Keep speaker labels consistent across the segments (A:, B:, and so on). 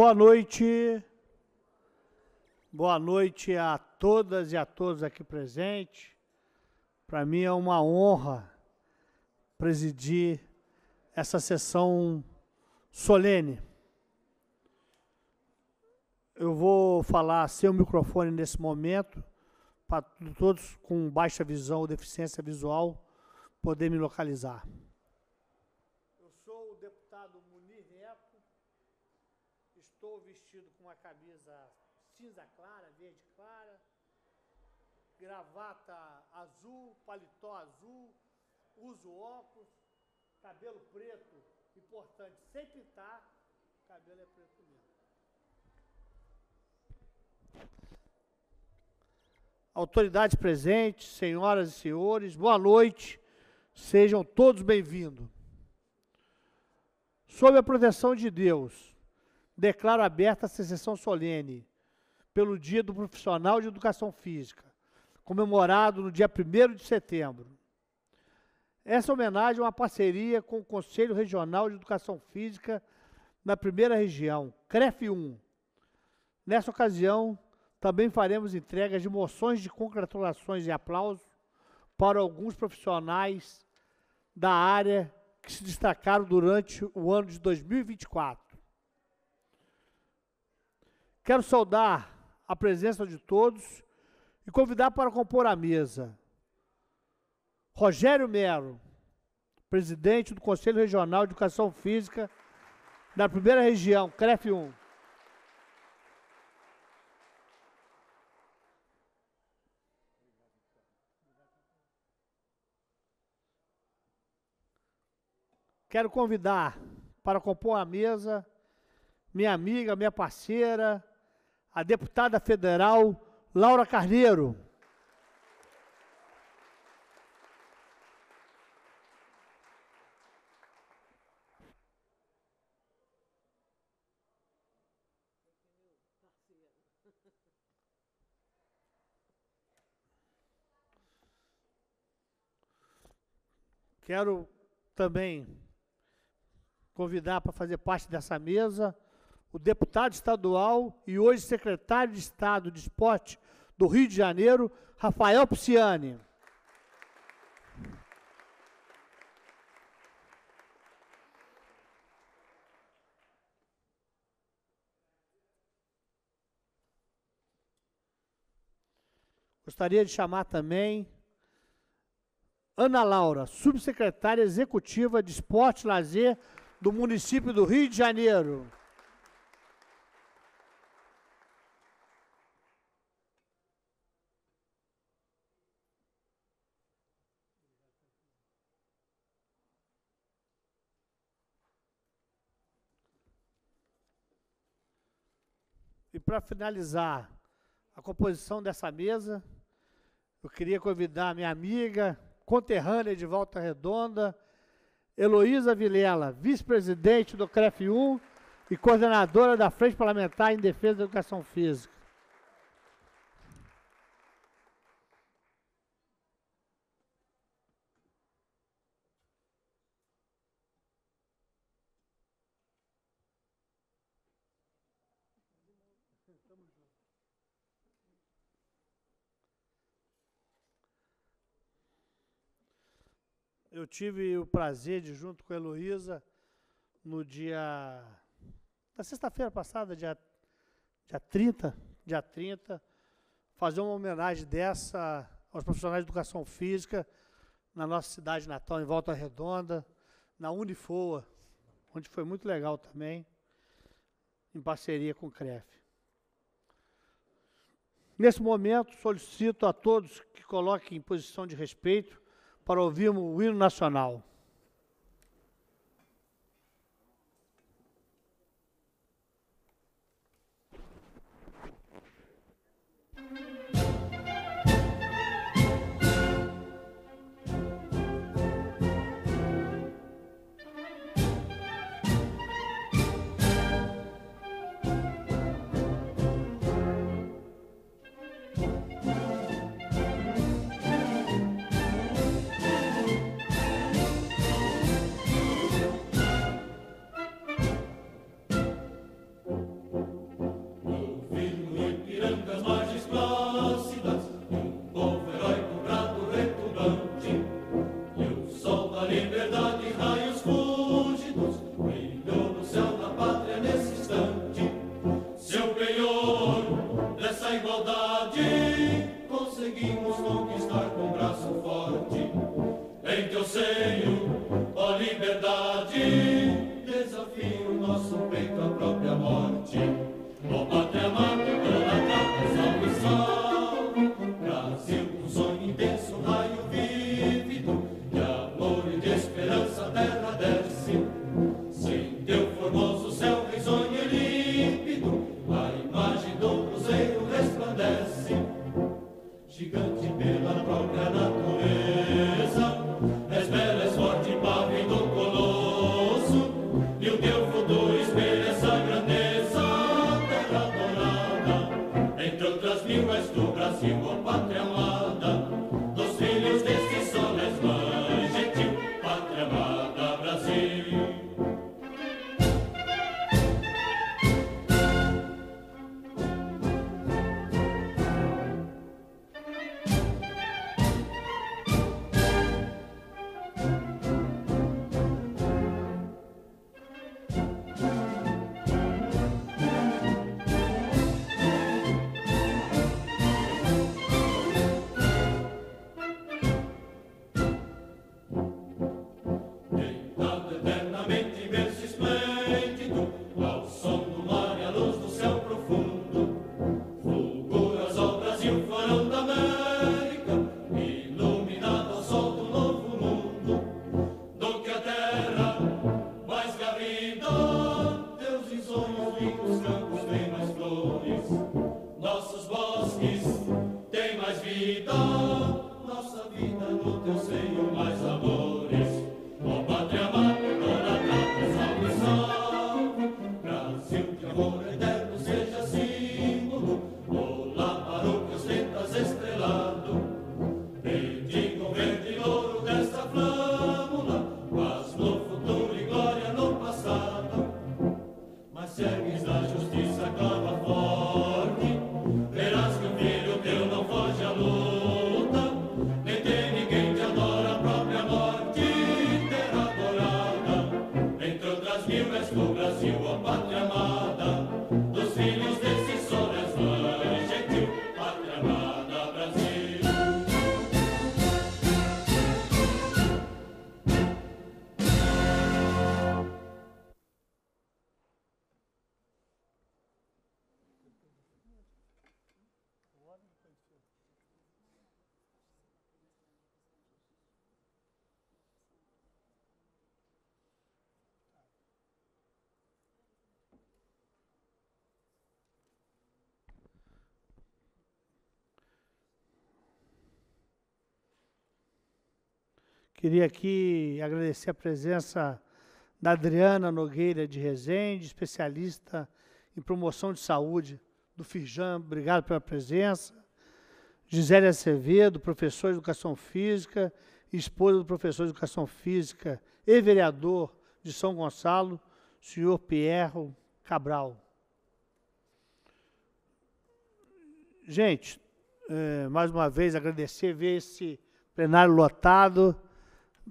A: Boa noite. Boa noite a todas e a todos aqui presentes. Para mim é uma honra presidir essa sessão solene. Eu vou falar sem o microfone nesse momento, para todos com baixa visão ou deficiência visual poder me localizar. gravata azul, paletó azul, uso óculos, cabelo preto, importante, sem pintar, cabelo é preto mesmo. Autoridades presentes, senhoras e senhores, boa noite, sejam todos bem-vindos. Sob a proteção de Deus, declaro aberta a sessão solene pelo Dia do Profissional de Educação Física comemorado no dia 1 de setembro. Essa homenagem é uma parceria com o Conselho Regional de Educação Física na primeira região, CREF 1. Nessa ocasião, também faremos entregas de moções de congratulações e aplausos para alguns profissionais da área que se destacaram durante o ano de 2024. Quero saudar a presença de todos e convidar para compor a mesa Rogério Melo, presidente do Conselho Regional de Educação Física da primeira região, CREF 1. Quero convidar para compor a mesa minha amiga, minha parceira, a deputada federal Laura Carneiro. Quero também convidar para fazer parte dessa mesa o deputado estadual e hoje secretário de Estado de Esporte do Rio de Janeiro, Rafael Pisciani. Gostaria de chamar também Ana Laura, subsecretária executiva de Esporte e Lazer do município do Rio de Janeiro. para finalizar a composição dessa mesa, eu queria convidar minha amiga, conterrânea de Volta Redonda, Heloísa Vilela, vice-presidente do CREF1 e coordenadora da Frente Parlamentar em Defesa da Educação Física. tive o prazer de, junto com a Heloísa, no dia. na sexta-feira passada, dia, dia 30, dia 30, fazer uma homenagem dessa aos profissionais de educação física na nossa cidade natal, em Volta Redonda, na Unifoa, onde foi muito legal também, em parceria com o CREF. Nesse momento, solicito a todos que coloquem em posição de respeito para ouvirmos o hino nacional. Queria aqui agradecer a presença da Adriana Nogueira de Rezende, especialista em promoção de saúde do Firjan, obrigado pela presença. Gisélia Acevedo, professor de educação física, esposa do professor de educação física e vereador de São Gonçalo, senhor Pierro Cabral. Gente, eh, mais uma vez agradecer ver esse plenário lotado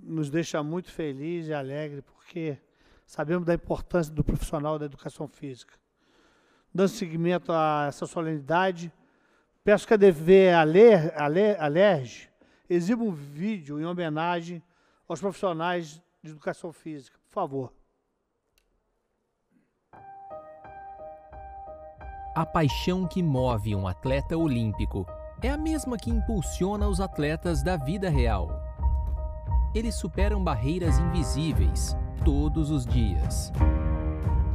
A: nos deixa muito feliz e alegre, porque sabemos da importância do profissional da educação física. Dando seguimento a essa solenidade, peço que a DV Alerj exiba um vídeo em homenagem aos profissionais de educação física. Por favor.
B: A paixão que move um atleta olímpico é a mesma que impulsiona os atletas da vida real. Eles superam barreiras invisíveis todos os dias.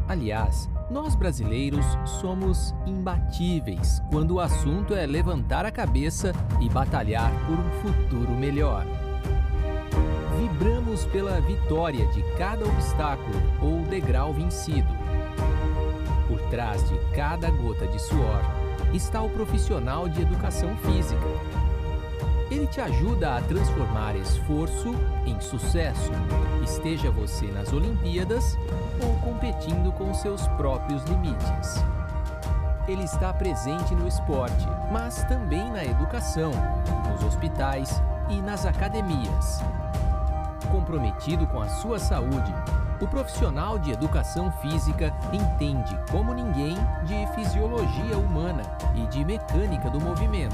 B: Aliás, nós brasileiros somos imbatíveis quando o assunto é levantar a cabeça e batalhar por um futuro melhor. Vibramos pela vitória de cada obstáculo ou degrau vencido. Por trás de cada gota de suor está o profissional de educação física ele te ajuda a transformar esforço em sucesso, esteja você nas Olimpíadas ou competindo com seus próprios limites. Ele está presente no esporte, mas também na educação, nos hospitais e nas academias. Comprometido com a sua saúde, o profissional de educação física entende, como ninguém, de fisiologia humana e de mecânica do movimento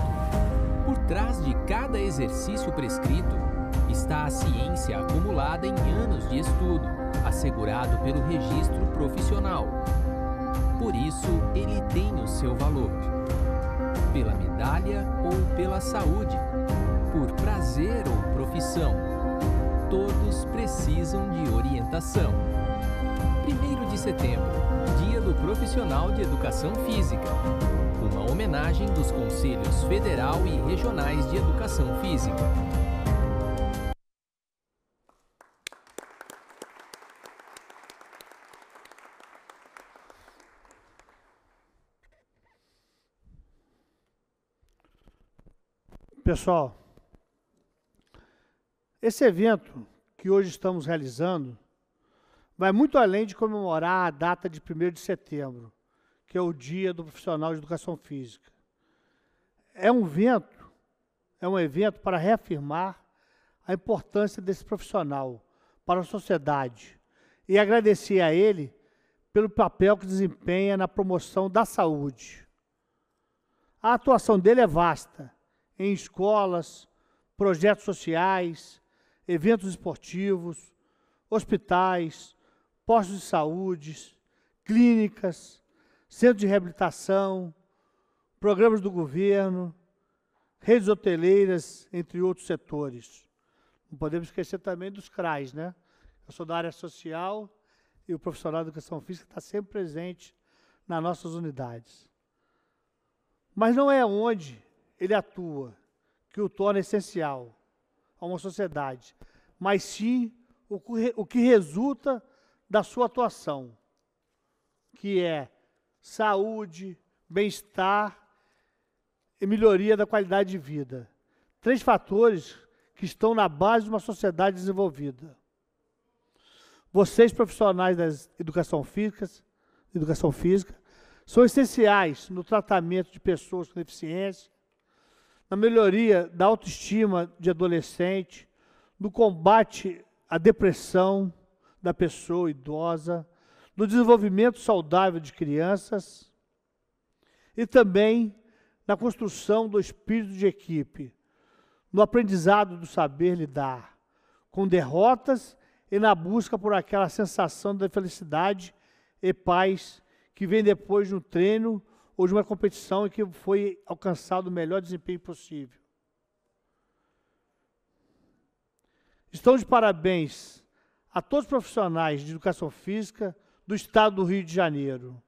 B: trás de cada exercício prescrito está a ciência acumulada em anos de estudo, assegurado pelo registro profissional. Por isso, ele tem o seu valor. Pela medalha ou pela saúde, por prazer ou profissão, todos precisam de orientação. 1 de setembro Dia do Profissional de Educação Física. Uma homenagem dos Conselhos Federal e Regionais de Educação Física.
A: Pessoal, esse evento que hoje estamos realizando vai muito além de comemorar a data de 1 de setembro, que é o Dia do Profissional de Educação Física. É um evento, é um evento para reafirmar a importância desse profissional para a sociedade e agradecer a ele pelo papel que desempenha na promoção da saúde. A atuação dele é vasta, em escolas, projetos sociais, eventos esportivos, hospitais, postos de saúde, clínicas, centro de reabilitação, programas do governo, redes hoteleiras, entre outros setores. Não podemos esquecer também dos CRAs, né? Eu sou da área social e o profissional de educação física está sempre presente nas nossas unidades. Mas não é onde ele atua que o torna essencial a uma sociedade, mas sim o que resulta da sua atuação, que é saúde, bem-estar e melhoria da qualidade de vida. Três fatores que estão na base de uma sociedade desenvolvida. Vocês, profissionais da educação física, educação física, são essenciais no tratamento de pessoas com deficiência, na melhoria da autoestima de adolescente, no combate à depressão, da pessoa idosa, no desenvolvimento saudável de crianças e também na construção do espírito de equipe, no aprendizado do saber lidar com derrotas e na busca por aquela sensação de felicidade e paz que vem depois de um treino ou de uma competição em que foi alcançado o melhor desempenho possível. Estão de parabéns a todos os profissionais de educação física do Estado do Rio de Janeiro.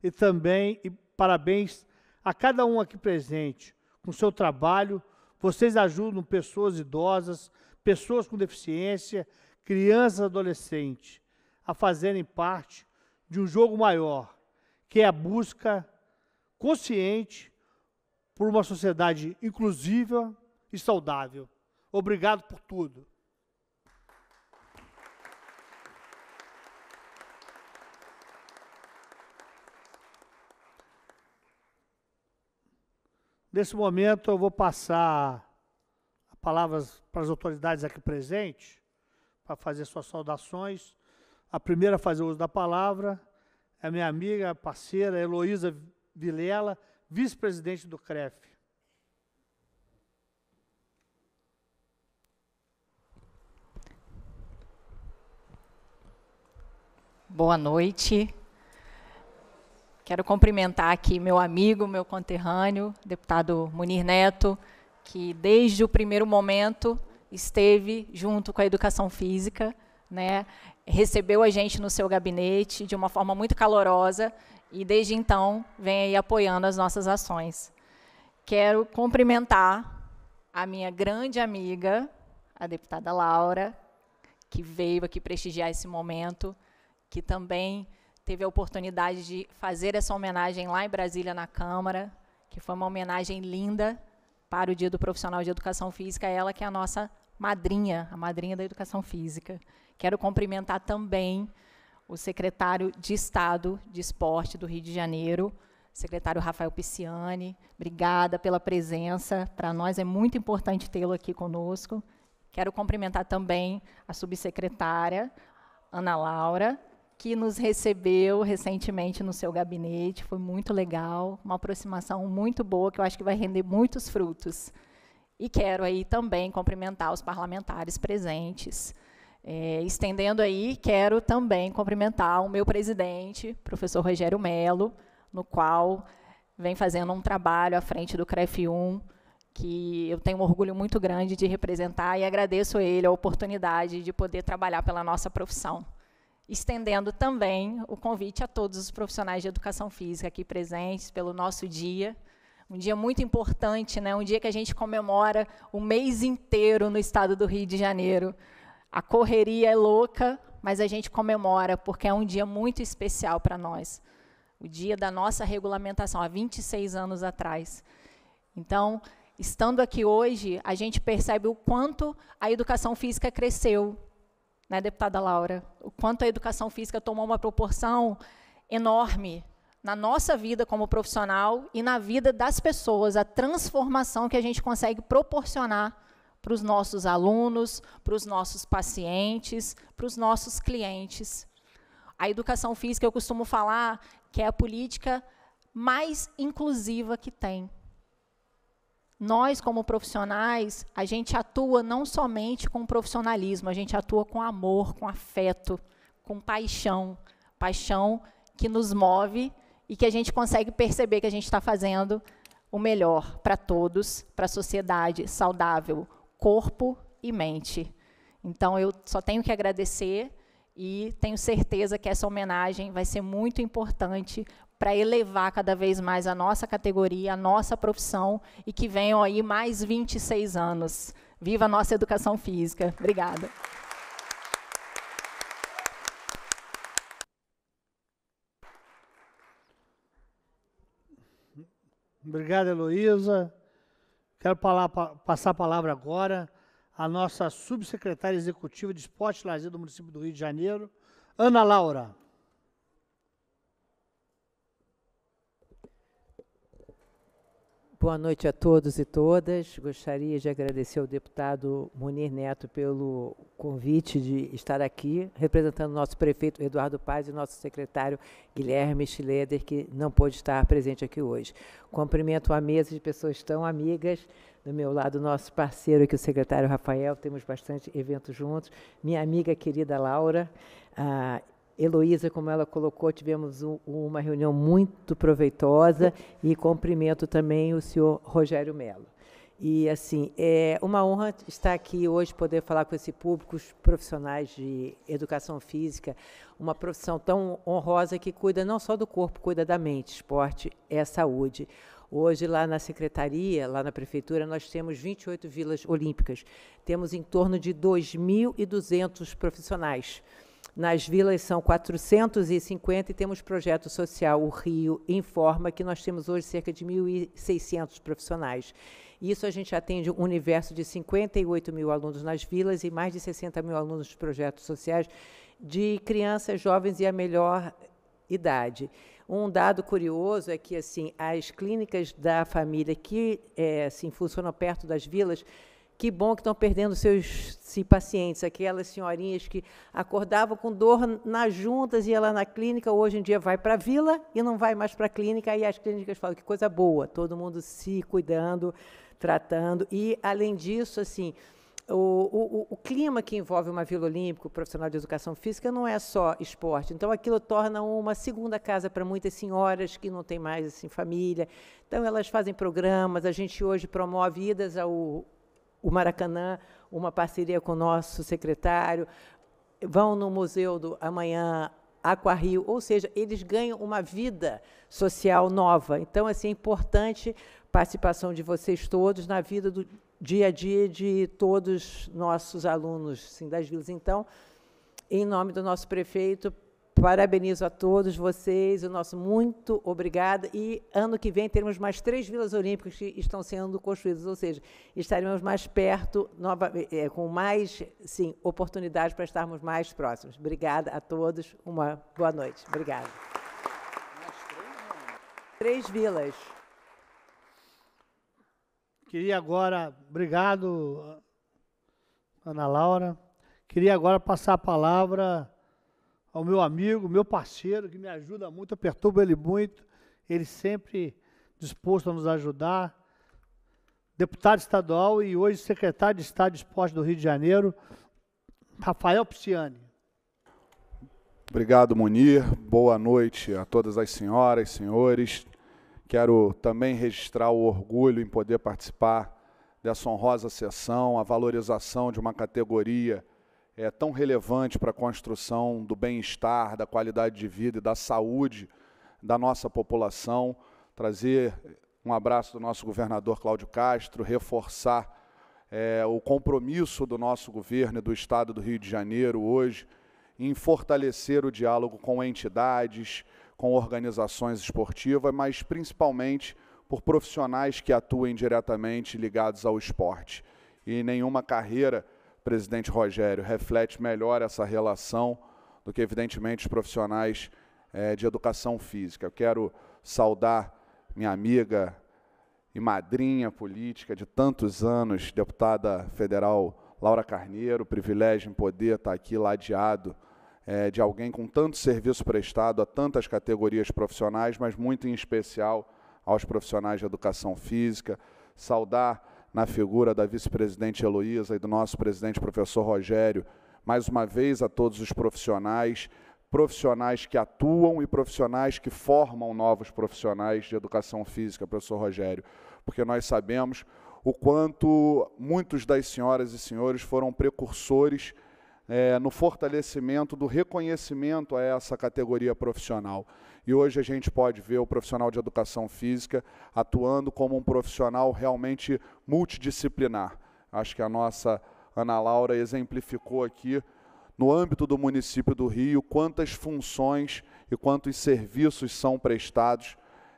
A: E também e parabéns a cada um aqui presente. Com seu trabalho, vocês ajudam pessoas idosas, pessoas com deficiência, crianças e adolescentes a fazerem parte de um jogo maior, que é a busca consciente por uma sociedade inclusiva e saudável. Obrigado por tudo. Nesse momento eu vou passar a palavra para as autoridades aqui presentes, para fazer suas saudações. A primeira a fazer uso da palavra é a minha amiga, parceira Heloísa Vilela, vice-presidente do CREF.
C: Boa noite. Quero cumprimentar aqui meu amigo, meu conterrâneo, deputado Munir Neto, que desde o primeiro momento esteve junto com a educação física, né? recebeu a gente no seu gabinete de uma forma muito calorosa e desde então vem aí apoiando as nossas ações. Quero cumprimentar a minha grande amiga, a deputada Laura, que veio aqui prestigiar esse momento, que também teve a oportunidade de fazer essa homenagem lá em Brasília, na Câmara, que foi uma homenagem linda para o Dia do Profissional de Educação Física, ela que é a nossa madrinha, a madrinha da Educação Física. Quero cumprimentar também o secretário de Estado de Esporte do Rio de Janeiro, secretário Rafael Pisciani. Obrigada pela presença. Para nós é muito importante tê-lo aqui conosco. Quero cumprimentar também a subsecretária Ana Laura, que nos recebeu recentemente no seu gabinete. Foi muito legal, uma aproximação muito boa que eu acho que vai render muitos frutos. E quero aí também cumprimentar os parlamentares presentes. É, estendendo aí, quero também cumprimentar o meu presidente, professor Rogério Melo, no qual vem fazendo um trabalho à frente do CREF1, que eu tenho um orgulho muito grande de representar e agradeço a ele a oportunidade de poder trabalhar pela nossa profissão estendendo também o convite a todos os profissionais de educação física aqui presentes pelo nosso dia. Um dia muito importante, né? um dia que a gente comemora o mês inteiro no estado do Rio de Janeiro. A correria é louca, mas a gente comemora porque é um dia muito especial para nós. O dia da nossa regulamentação, há 26 anos atrás. Então, estando aqui hoje, a gente percebe o quanto a educação física cresceu, né, deputada Laura, o quanto a educação física tomou uma proporção enorme na nossa vida como profissional e na vida das pessoas, a transformação que a gente consegue proporcionar para os nossos alunos, para os nossos pacientes, para os nossos clientes. A educação física, eu costumo falar que é a política mais inclusiva que tem nós, como profissionais, a gente atua não somente com profissionalismo, a gente atua com amor, com afeto, com paixão. Paixão que nos move e que a gente consegue perceber que a gente está fazendo o melhor para todos, para a sociedade saudável, corpo e mente. Então, eu só tenho que agradecer e tenho certeza que essa homenagem vai ser muito importante para elevar cada vez mais a nossa categoria, a nossa profissão e que venham aí mais 26 anos. Viva a nossa educação física. Obrigada.
A: Obrigado, Heloísa. Quero falar, passar a palavra agora à nossa subsecretária executiva de Esporte e Lazer do município do Rio de Janeiro, Ana Laura.
D: Boa noite a todos e todas. Gostaria de agradecer ao deputado Munir Neto pelo convite de estar aqui, representando nosso prefeito Eduardo Paz e nosso secretário Guilherme Schleder, que não pôde estar presente aqui hoje. Cumprimento a mesa de pessoas tão amigas. Do meu lado, nosso parceiro aqui, o secretário Rafael, temos bastante evento juntos. Minha amiga querida Laura, ah, Heloísa, como ela colocou, tivemos um, uma reunião muito proveitosa e cumprimento também o senhor Rogério Mello. E, assim, é uma honra estar aqui hoje, poder falar com esse público, os profissionais de educação física, uma profissão tão honrosa que cuida não só do corpo, cuida da mente. Esporte é saúde. Hoje, lá na secretaria, lá na prefeitura, nós temos 28 vilas olímpicas. Temos em torno de 2.200 profissionais. Nas vilas são 450 e temos projeto social O Rio Informa, que nós temos hoje cerca de 1.600 profissionais. Isso a gente atende um universo de 58 mil alunos nas vilas e mais de 60 mil alunos de projetos sociais de crianças, jovens e a melhor idade. Um dado curioso é que assim as clínicas da família que é, assim, funcionam perto das vilas que bom que estão perdendo seus se, pacientes, aquelas senhorinhas que acordavam com dor nas juntas e ela na clínica, hoje em dia vai para a vila e não vai mais para a clínica, e as clínicas falam que coisa boa, todo mundo se cuidando, tratando. E, além disso, assim, o, o, o, clima que envolve uma Vila Olímpica, o profissional de educação física, não é só esporte. Então, aquilo torna uma segunda casa para muitas senhoras que não têm mais assim, família. Então, elas fazem programas. A gente hoje promove idas ao o Maracanã, uma parceria com o nosso secretário, vão no Museu do Amanhã, Aquarrio, ou seja, eles ganham uma vida social nova. Então, assim, é importante participação de vocês todos na vida do dia a dia de todos nossos alunos assim, das vilas. Então, em nome do nosso prefeito, Parabenizo a todos vocês, o nosso muito obrigado. E ano que vem teremos mais três vilas olímpicas que estão sendo construídas, ou seja, estaremos mais perto, nova, é, com mais sim, oportunidade para estarmos mais próximos. Obrigada a todos, uma boa noite. Obrigada. Três vilas.
A: Queria agora, obrigado, Ana Laura. Queria agora passar a palavra ao meu amigo, meu parceiro, que me ajuda muito, eu perturbo ele muito, ele sempre disposto a nos ajudar. Deputado estadual e hoje secretário de Estado de Esporte do Rio de Janeiro, Rafael Pisciani.
E: Obrigado, Munir. Boa noite a todas as senhoras, senhores. Quero também registrar o orgulho em poder participar dessa honrosa sessão, a valorização de uma categoria é, tão relevante para a construção do bem-estar, da qualidade de vida e da saúde da nossa população. Trazer um abraço do nosso governador Cláudio Castro, reforçar é, o compromisso do nosso governo e do Estado do Rio de Janeiro hoje em fortalecer o diálogo com entidades, com organizações esportivas, mas principalmente por profissionais que atuem diretamente ligados ao esporte. E nenhuma carreira presidente Rogério reflete melhor essa relação do que, evidentemente, os profissionais é, de educação física. Eu quero saudar minha amiga e madrinha política de tantos anos, deputada federal Laura Carneiro, privilégio em poder estar aqui ladeado é, de alguém com tanto serviço prestado a tantas categorias profissionais, mas muito em especial aos profissionais de educação física. Saudar na figura da vice-presidente Heloísa e do nosso presidente professor Rogério, mais uma vez a todos os profissionais, profissionais que atuam e profissionais que formam novos profissionais de educação física, professor Rogério, porque nós sabemos o quanto muitos das senhoras e senhores foram precursores é, no fortalecimento do reconhecimento a essa categoria profissional e hoje a gente pode ver o profissional de educação física atuando como um profissional realmente multidisciplinar. Acho que a nossa Ana Laura exemplificou aqui no âmbito do município do Rio quantas funções e quantos serviços são prestados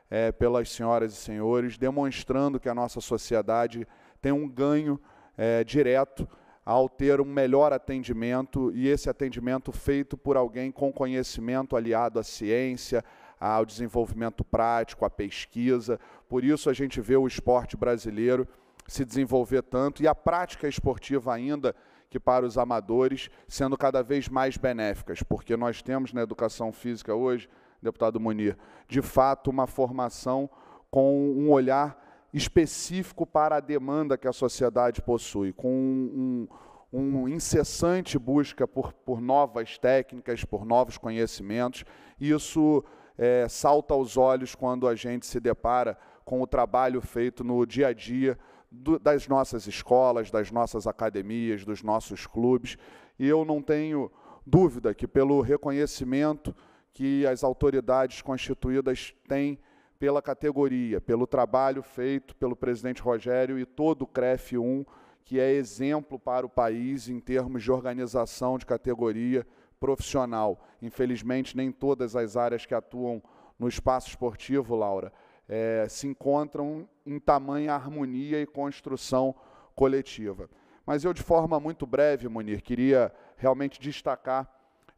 E: é, pelas senhoras e senhores, demonstrando que a nossa sociedade tem um ganho é, direto ao ter um melhor atendimento e esse atendimento feito por alguém com conhecimento aliado à ciência, ao desenvolvimento prático, à pesquisa. Por isso a gente vê o esporte brasileiro se desenvolver tanto e a prática esportiva ainda que para os amadores sendo cada vez mais benéficas, porque nós temos na educação física hoje, deputado Munir, de fato uma formação com um olhar específico para a demanda que a sociedade possui, com um, um, incessante busca por, por novas técnicas, por novos conhecimentos. Isso é, salta aos olhos quando a gente se depara com o trabalho feito no dia a dia do, das nossas escolas, das nossas academias, dos nossos clubes. E eu não tenho dúvida que, pelo reconhecimento que as autoridades constituídas têm pela categoria, pelo trabalho feito pelo presidente Rogério e todo o CREF 1, que é exemplo para o país em termos de organização de categoria profissional. Infelizmente, nem todas as áreas que atuam no espaço esportivo, Laura, é, se encontram em tamanha harmonia e construção coletiva. Mas eu, de forma muito breve, Munir, queria realmente destacar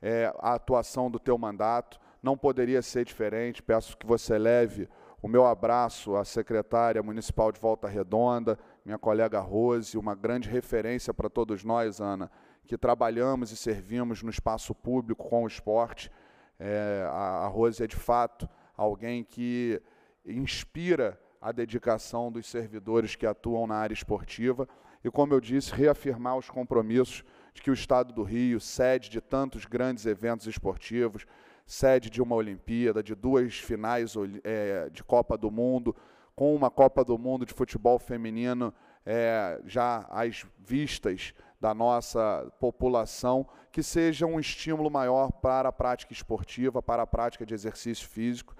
E: é, a atuação do teu mandato não poderia ser diferente. Peço que você leve o meu abraço à secretária municipal de Volta Redonda, minha colega Rose, uma grande referência para todos nós, Ana, que trabalhamos e servimos no espaço público com o esporte. É, a, a Rose é de fato alguém que inspira a dedicação dos servidores que atuam na área esportiva e, como eu disse, reafirmar os compromissos de que o Estado do Rio, sede de tantos grandes eventos esportivos, sede de uma Olimpíada, de duas finais é, de Copa do Mundo, com uma Copa do Mundo de futebol feminino é, já às vistas da nossa população, que seja um estímulo maior para a prática esportiva, para a prática de exercício físico.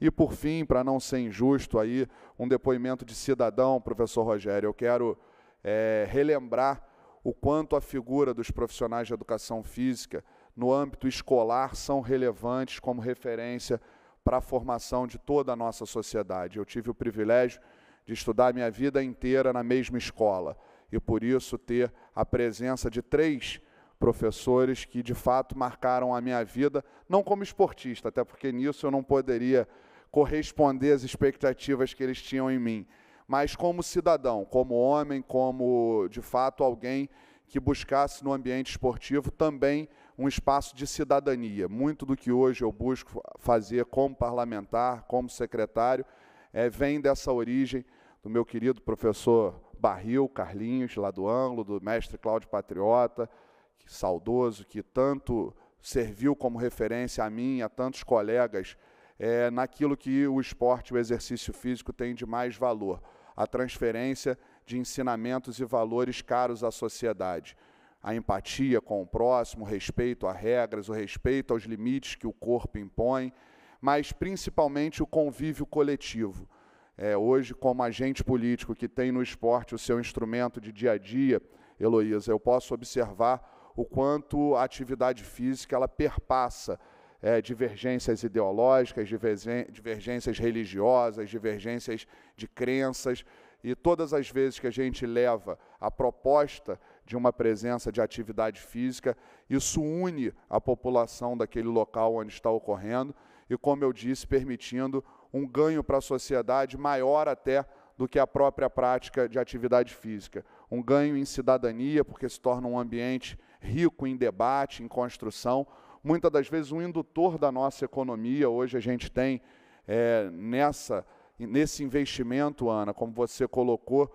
E: E por fim, para não ser injusto aí, um depoimento de cidadão, professor Rogério, eu quero é, relembrar o quanto a figura dos profissionais de educação física no âmbito escolar são relevantes como referência para a formação de toda a nossa sociedade. Eu tive o privilégio de estudar minha vida inteira na mesma escola e, por isso, ter a presença de três professores que, de fato, marcaram a minha vida, não como esportista, até porque nisso eu não poderia corresponder às expectativas que eles tinham em mim, mas como cidadão, como homem, como, de fato, alguém que buscasse no ambiente esportivo também um espaço de cidadania. Muito do que hoje eu busco fazer como parlamentar, como secretário, é, vem dessa origem do meu querido professor Barril Carlinhos, lá do Anglo, do mestre Cláudio Patriota, que, saudoso, que tanto serviu como referência a mim e a tantos colegas é, naquilo que o esporte, o exercício físico tem de mais valor, a transferência de ensinamentos e valores caros à sociedade a empatia com o próximo, o respeito a regras, o respeito aos limites que o corpo impõe, mas principalmente o convívio coletivo. É, hoje, como agente político que tem no esporte o seu instrumento de dia a dia, Heloísa, eu posso observar o quanto a atividade física ela perpassa é, divergências ideológicas, divergências religiosas, divergências de crenças, e todas as vezes que a gente leva a proposta de uma presença de atividade física. Isso une a população daquele local onde está ocorrendo e, como eu disse, permitindo um ganho para a sociedade maior até do que a própria prática de atividade física. Um ganho em cidadania, porque se torna um ambiente rico em debate, em construção, muitas das vezes um indutor da nossa economia. Hoje a gente tem é, nessa, nesse investimento, Ana, como você colocou,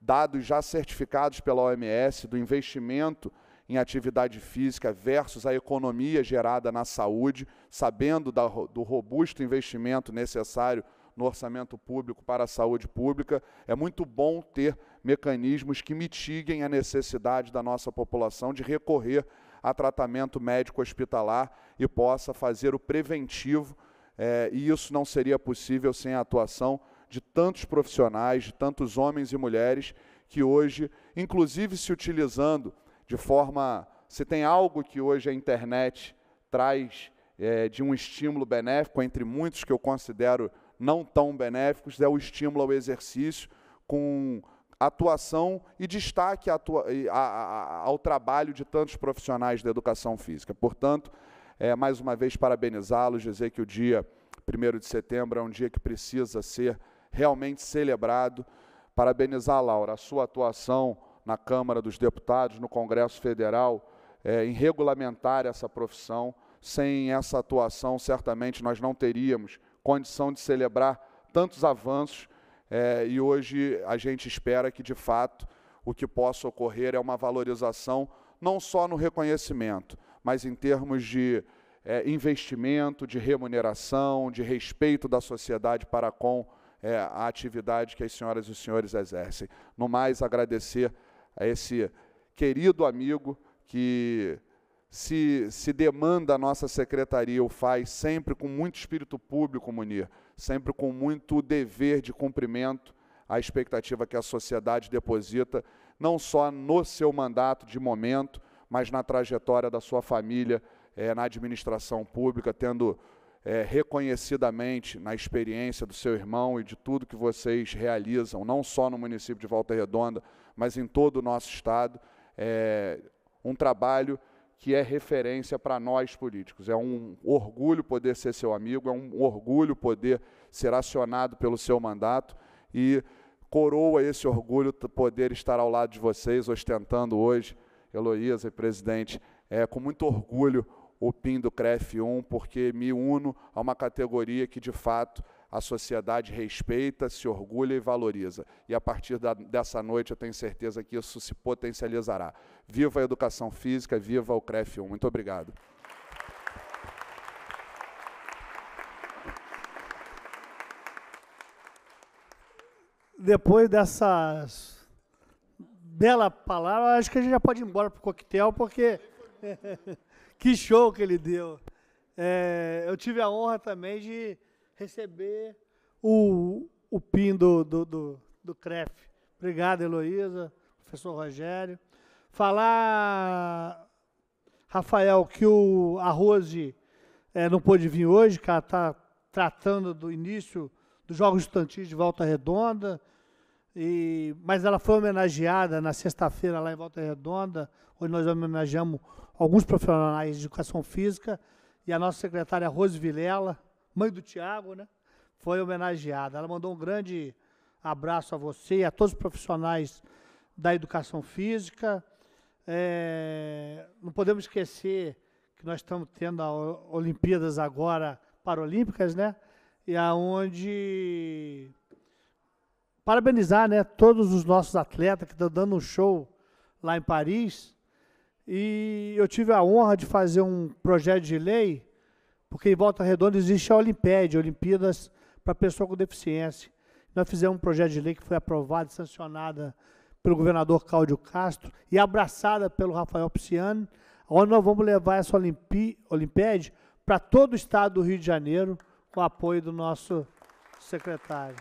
E: dados já certificados pela OMS do investimento em atividade física versus a economia gerada na saúde, sabendo do robusto investimento necessário no orçamento público para a saúde pública, é muito bom ter mecanismos que mitiguem a necessidade da nossa população de recorrer a tratamento médico hospitalar e possa fazer o preventivo, eh, e isso não seria possível sem a atuação de tantos profissionais, de tantos homens e mulheres que hoje, inclusive se utilizando de forma. Se tem algo que hoje a internet traz é, de um estímulo benéfico, entre muitos que eu considero não tão benéficos, é o estímulo ao exercício, com atuação e destaque a, a, ao trabalho de tantos profissionais da educação física. Portanto, é, mais uma vez parabenizá-los, dizer que o dia 1 de setembro é um dia que precisa ser realmente celebrado. Parabenizar, Laura, a sua atuação na Câmara dos Deputados, no Congresso Federal, é, em regulamentar essa profissão. Sem essa atuação, certamente nós não teríamos condição de celebrar tantos avanços é, e hoje a gente espera que, de fato, o que possa ocorrer é uma valorização não só no reconhecimento, mas em termos de é, investimento, de remuneração, de respeito da sociedade para com é, a atividade que as senhoras e os senhores exercem. No mais, agradecer a esse querido amigo que se, se demanda a nossa secretaria, o faz sempre com muito espírito público, Munir, sempre com muito dever de cumprimento à expectativa que a sociedade deposita, não só no seu mandato de momento, mas na trajetória da sua família é, na administração pública, tendo é, reconhecidamente na experiência do seu irmão e de tudo que vocês realizam, não só no município de Volta Redonda, mas em todo o nosso estado, é um trabalho que é referência para nós políticos. É um orgulho poder ser seu amigo, é um orgulho poder ser acionado pelo seu mandato e coroa esse orgulho poder estar ao lado de vocês, ostentando hoje, Heloísa, presidente, é, com muito orgulho o PIN do CREF 1, porque me uno a uma categoria que, de fato, a sociedade respeita, se orgulha e valoriza. E a partir da, dessa noite, eu tenho certeza que isso se potencializará. Viva a educação física, viva o CREF 1. Muito obrigado.
A: Depois dessas bela palavra, acho que a gente já pode ir embora para o coquetel, porque. que show que ele deu. É, eu tive a honra também de receber o, o PIN do, do, do, do CREF. Obrigado, Heloísa, professor Rogério. Falar, Rafael, que o Arrose é, não pôde vir hoje, ela está tratando do início dos Jogos Estudantis de Volta Redonda, e, mas ela foi homenageada na sexta-feira lá em Volta Redonda, onde nós homenageamos alguns profissionais de educação física e a nossa secretária Rose Vilela, mãe do Tiago, né, foi homenageada. Ela mandou um grande abraço a você e a todos os profissionais da educação física. É, não podemos esquecer que nós estamos tendo as Olimpíadas agora Paralímpicas, né? E aonde parabenizar, né, todos os nossos atletas que estão dando um show lá em Paris e eu tive a honra de fazer um projeto de lei, porque em Volta Redonda existe a Olimpédia, Olimpíadas para pessoa com deficiência. Nós fizemos um projeto de lei que foi aprovado e sancionada pelo governador Cláudio Castro e abraçada pelo Rafael Pisciani, onde nós vamos levar essa Olimpí Olimpédia para todo o estado do Rio de Janeiro, com o apoio do nosso secretário.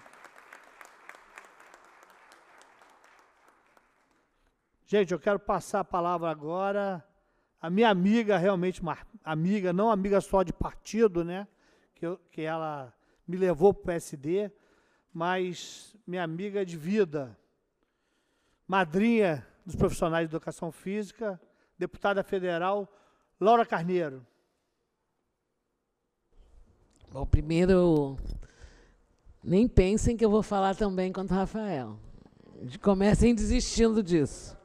A: Gente, eu quero passar a palavra agora à minha amiga, realmente uma amiga, não amiga só de partido, né? Que, eu, que ela me levou para o PSD, mas minha amiga de vida, madrinha dos profissionais de educação física, deputada federal, Laura Carneiro.
F: Bom, primeiro, nem pensem que eu vou falar também quanto o Rafael. De comecem desistindo disso.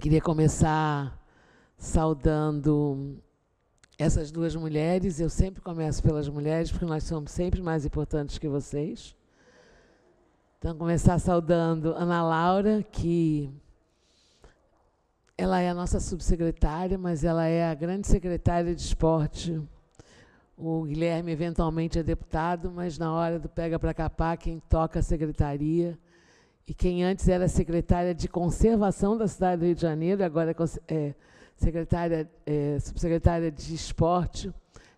F: Queria começar saudando essas duas mulheres. Eu sempre começo pelas mulheres, porque nós somos sempre mais importantes que vocês. Então, começar saudando Ana Laura, que ela é a nossa subsecretária, mas ela é a grande secretária de esporte. O Guilherme, eventualmente, é deputado, mas na hora do pega para capar, quem toca a secretaria e quem antes era secretária de Conservação da cidade do Rio de Janeiro, agora é, é secretária, é, subsecretária de Esporte,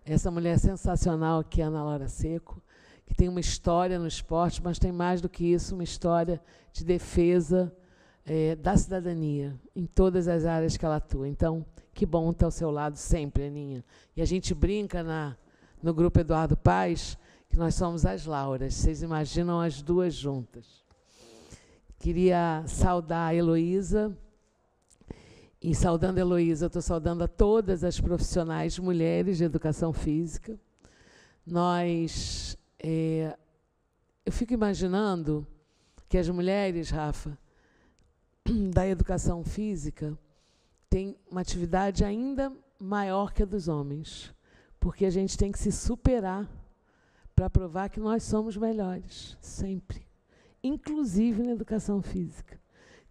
F: essa mulher sensacional aqui é Ana Laura Seco, que tem uma história no esporte, mas tem mais do que isso, uma história de defesa é, da cidadania em todas as áreas que ela atua. Então, que bom estar ao seu lado sempre, Aninha. E a gente brinca na, no grupo Eduardo Paz que nós somos as Lauras. Vocês imaginam as duas juntas. Queria saudar a Heloísa. E saudando a Heloísa, estou saudando a todas as profissionais mulheres de educação física. Nós. É, eu fico imaginando que as mulheres, Rafa, da educação física, têm uma atividade ainda maior que a dos homens, porque a gente tem que se superar para provar que nós somos melhores, sempre inclusive na educação física.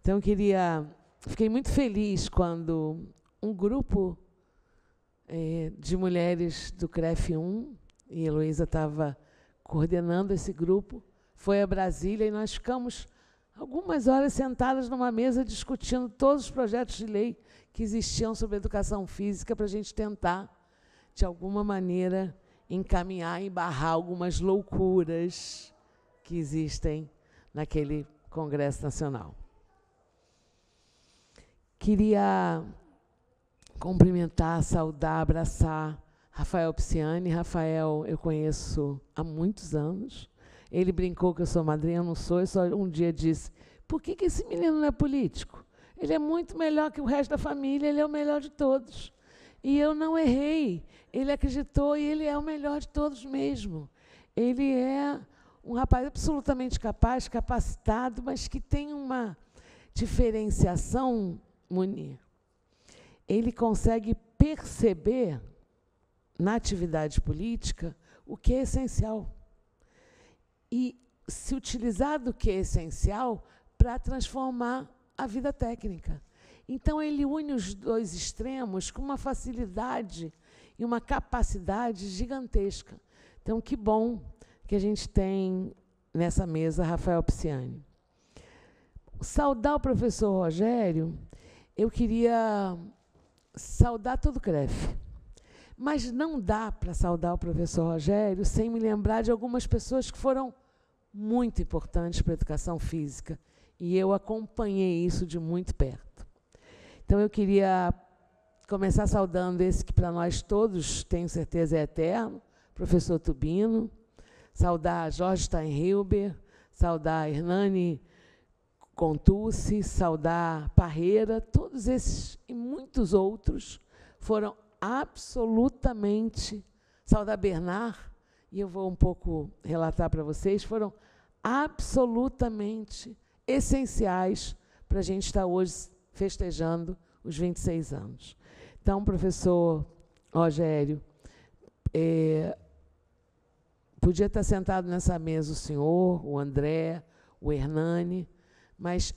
F: Então, eu queria. Fiquei muito feliz quando um grupo é, de mulheres do CREF 1, e a Heloísa estava coordenando esse grupo, foi a Brasília e nós ficamos algumas horas sentadas numa mesa discutindo todos os projetos de lei que existiam sobre educação física para a gente tentar, de alguma maneira, encaminhar e barrar algumas loucuras que existem naquele Congresso Nacional. Queria cumprimentar, saudar, abraçar Rafael Pisciani. Rafael, eu conheço há muitos anos. Ele brincou que eu sou madrinha, eu não sou, e só um dia disse: por que, que esse menino não é político? Ele é muito melhor que o resto da família, ele é o melhor de todos. E eu não errei. Ele acreditou e ele é o melhor de todos mesmo. Ele é um rapaz absolutamente capaz, capacitado, mas que tem uma diferenciação, Munir. Ele consegue perceber na atividade política o que é essencial. E se utilizar do que é essencial para transformar a vida técnica. Então, ele une os dois extremos com uma facilidade e uma capacidade gigantesca. Então, que bom que a gente tem nessa mesa, Rafael Pisciani. Saudar o professor Rogério, eu queria saudar todo o CREF. Mas não dá para saudar o professor Rogério sem me lembrar de algumas pessoas que foram muito importantes para a educação física. E eu acompanhei isso de muito perto. Então, eu queria começar saudando esse que para nós todos, tenho certeza, é eterno, professor Tubino, saudar Jorge Steinhilber, saudar Hernani Contucci, saudar Parreira, todos esses e muitos outros foram absolutamente, saudar Bernard, e eu vou um pouco relatar para vocês, foram absolutamente essenciais para a gente estar tá hoje festejando os 26 anos. Então, professor Rogério, é, Podia estar sentado nessa mesa o senhor, o André, o Hernani, mas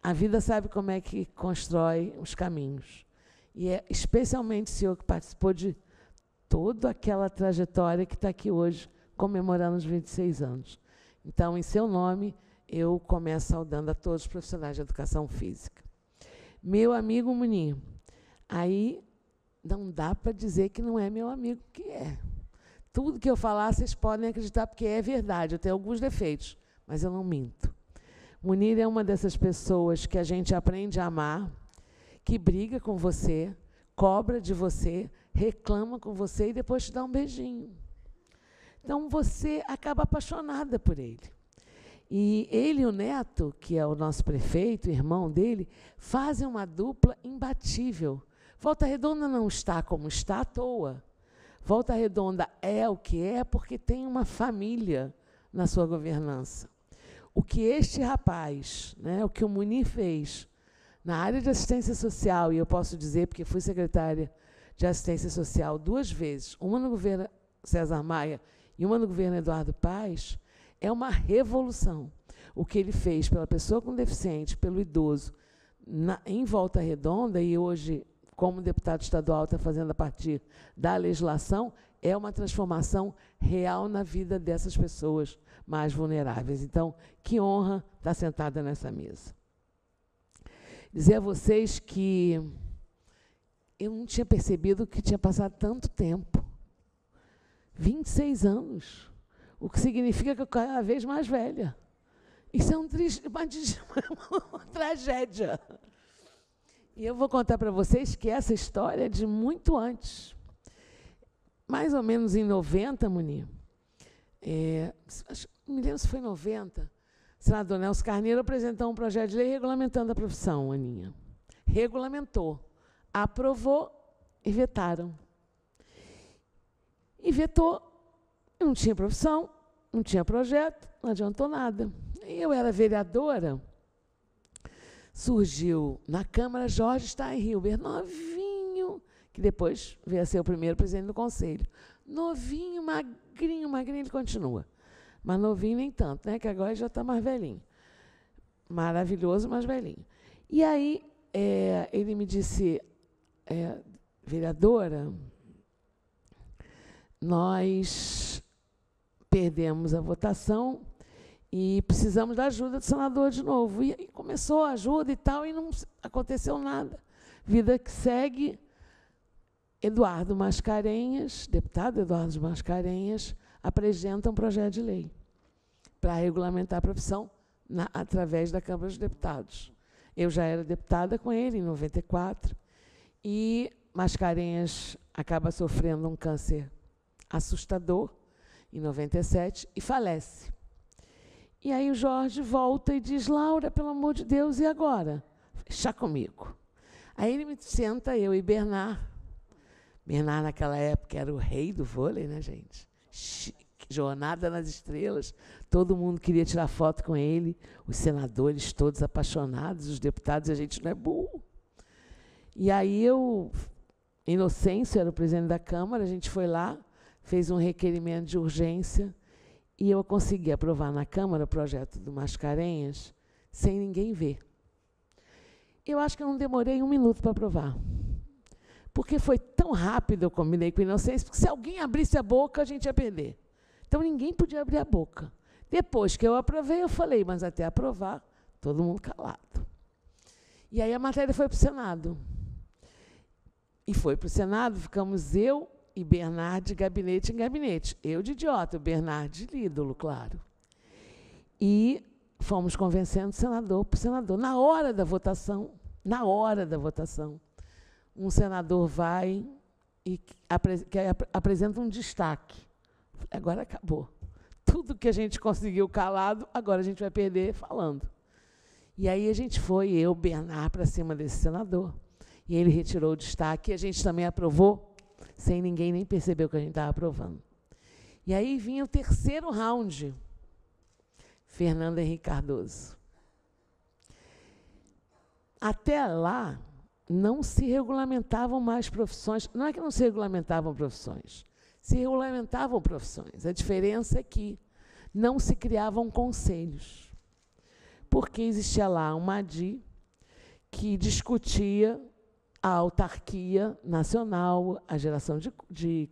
F: a vida sabe como é que constrói os caminhos. E é especialmente o senhor que participou de toda aquela trajetória que está aqui hoje, comemorando os 26 anos. Então, em seu nome, eu começo saudando a todos os profissionais de educação física. Meu amigo Muninho, aí não dá para dizer que não é meu amigo que é. Tudo que eu falar, vocês podem acreditar, porque é verdade. Eu tenho alguns defeitos, mas eu não minto. Munir é uma dessas pessoas que a gente aprende a amar, que briga com você, cobra de você, reclama com você e depois te dá um beijinho. Então você acaba apaixonada por ele. E ele e o neto, que é o nosso prefeito, irmão dele, fazem uma dupla imbatível. Volta Redonda não está como está à toa. Volta Redonda é o que é porque tem uma família na sua governança. O que este rapaz, né, o que o Munir fez na área de assistência social, e eu posso dizer porque fui secretária de assistência social duas vezes, uma no governo César Maia e uma no governo Eduardo Paes, é uma revolução. O que ele fez pela pessoa com deficiente, pelo idoso, na, em Volta Redonda, e hoje como deputado estadual está fazendo a partir da legislação, é uma transformação real na vida dessas pessoas mais vulneráveis. Então, que honra estar tá sentada nessa mesa. Dizer a vocês que eu não tinha percebido que tinha passado tanto tempo 26 anos o que significa que eu cada vez mais velha. Isso é um triste, uma, uma tragédia. E eu vou contar para vocês que essa história é de muito antes. Mais ou menos em 90, Munir. É, acho, me lembro se foi em O Senador Nelson Carneiro apresentou um projeto de lei regulamentando a profissão, Aninha. Regulamentou, aprovou e vetaram. E vetou. não tinha profissão, não tinha projeto, não adiantou nada. Eu era vereadora surgiu na Câmara Jorge Steinhilber, novinho, que depois veio a ser o primeiro presidente do Conselho. Novinho, magrinho, magrinho, ele continua. Mas novinho nem tanto, né? Que agora já está mais velhinho. Maravilhoso, mas velhinho. E aí é, ele me disse, é, vereadora, nós perdemos a votação e precisamos da ajuda do senador de novo. E, e começou a ajuda e tal, e não aconteceu nada. Vida que segue. Eduardo Mascarenhas, deputado Eduardo Mascarenhas, apresenta um projeto de lei para regulamentar a profissão na, através da Câmara dos Deputados. Eu já era deputada com ele em 94 e Mascarenhas acaba sofrendo um câncer assustador em 97 e falece. E aí o Jorge volta e diz: Laura, pelo amor de Deus, e agora? Chá comigo. Aí ele me senta, eu e Bernard. Bernard, naquela época, era o rei do vôlei, né, gente? Chique. Jornada nas Estrelas. Todo mundo queria tirar foto com ele, os senadores todos apaixonados, os deputados, a gente não é burro. E aí eu, Inocêncio era o presidente da Câmara, a gente foi lá, fez um requerimento de urgência e eu consegui aprovar na Câmara o projeto do Mascarenhas sem ninguém ver. Eu acho que eu não demorei um minuto para aprovar. Porque foi tão rápido, eu combinei com inocência, porque se alguém abrisse a boca, a gente ia perder. Então ninguém podia abrir a boca. Depois que eu aprovei, eu falei, mas até aprovar, todo mundo calado. E aí a matéria foi para o Senado. E foi para o Senado, ficamos eu, e Bernard de gabinete em gabinete. Eu de idiota, o Bernard de ídolo, claro. E fomos convencendo senador por senador. Na hora da votação, na hora da votação, um senador vai e apresenta um destaque. Agora acabou. Tudo que a gente conseguiu calado, agora a gente vai perder falando. E aí a gente foi, eu, Bernard, para cima desse senador. E ele retirou o destaque e a gente também aprovou sem ninguém nem perceber o que a gente estava aprovando. E aí vinha o terceiro round, Fernando Henrique Cardoso. Até lá, não se regulamentavam mais profissões. Não é que não se regulamentavam profissões, se regulamentavam profissões. A diferença é que não se criavam conselhos, porque existia lá uma ADI que discutia a autarquia nacional, a geração de, de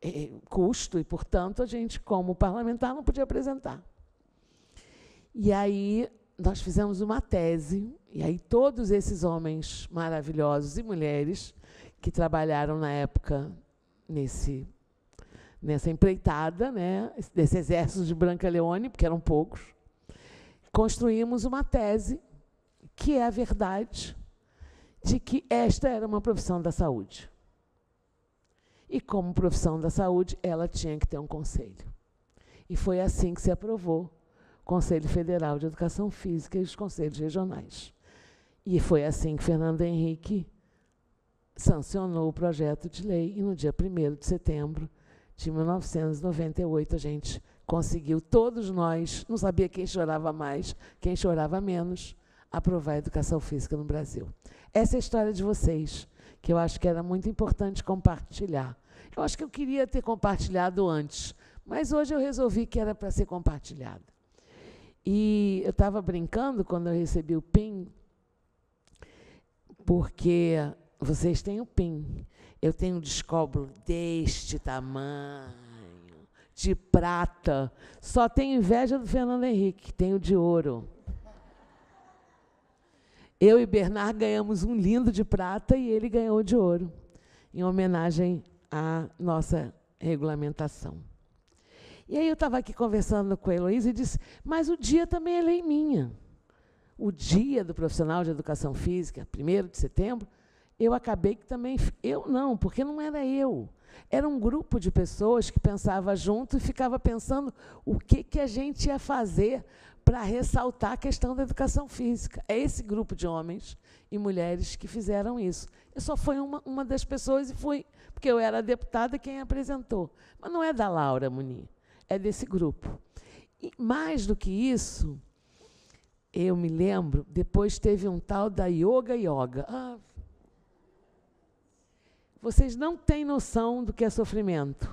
F: eh, eh, custo, e, portanto, a gente, como parlamentar, não podia apresentar. E aí nós fizemos uma tese, e aí todos esses homens maravilhosos e mulheres que trabalharam na época nesse nessa empreitada, né, desse exército de Branca Leone, porque eram poucos, construímos uma tese que é a verdade de que esta era uma profissão da saúde. E como profissão da saúde, ela tinha que ter um conselho. E foi assim que se aprovou o Conselho Federal de Educação Física e os conselhos regionais. E foi assim que Fernando Henrique sancionou o projeto de lei e no dia 1 de setembro de 1998 a gente conseguiu, todos nós, não sabia quem chorava mais, quem chorava menos, aprovar a educação física no Brasil essa é a história de vocês, que eu acho que era muito importante compartilhar. Eu acho que eu queria ter compartilhado antes, mas hoje eu resolvi que era para ser compartilhada. E eu estava brincando quando eu recebi o PIN, porque vocês têm o PIN. Eu tenho um descobro deste tamanho, de prata. Só tenho inveja do Fernando Henrique, tenho de ouro. Eu e Bernard ganhamos um lindo de prata e ele ganhou de ouro, em homenagem à nossa regulamentação. E aí eu estava aqui conversando com a Heloísa e disse, mas o dia também é lei minha. O dia do profissional de educação física, 1 de setembro, eu acabei que também. Eu não, porque não era eu. Era um grupo de pessoas que pensava junto e ficava pensando o que, que a gente ia fazer para ressaltar a questão da educação física. É esse grupo de homens e mulheres que fizeram isso. Eu só fui uma, uma das pessoas e fui, porque eu era a deputada quem apresentou. Mas não é da Laura Muni, é desse grupo. E mais do que isso, eu me lembro, depois teve um tal da Yoga Yoga. Ah, vocês não têm noção do que é sofrimento.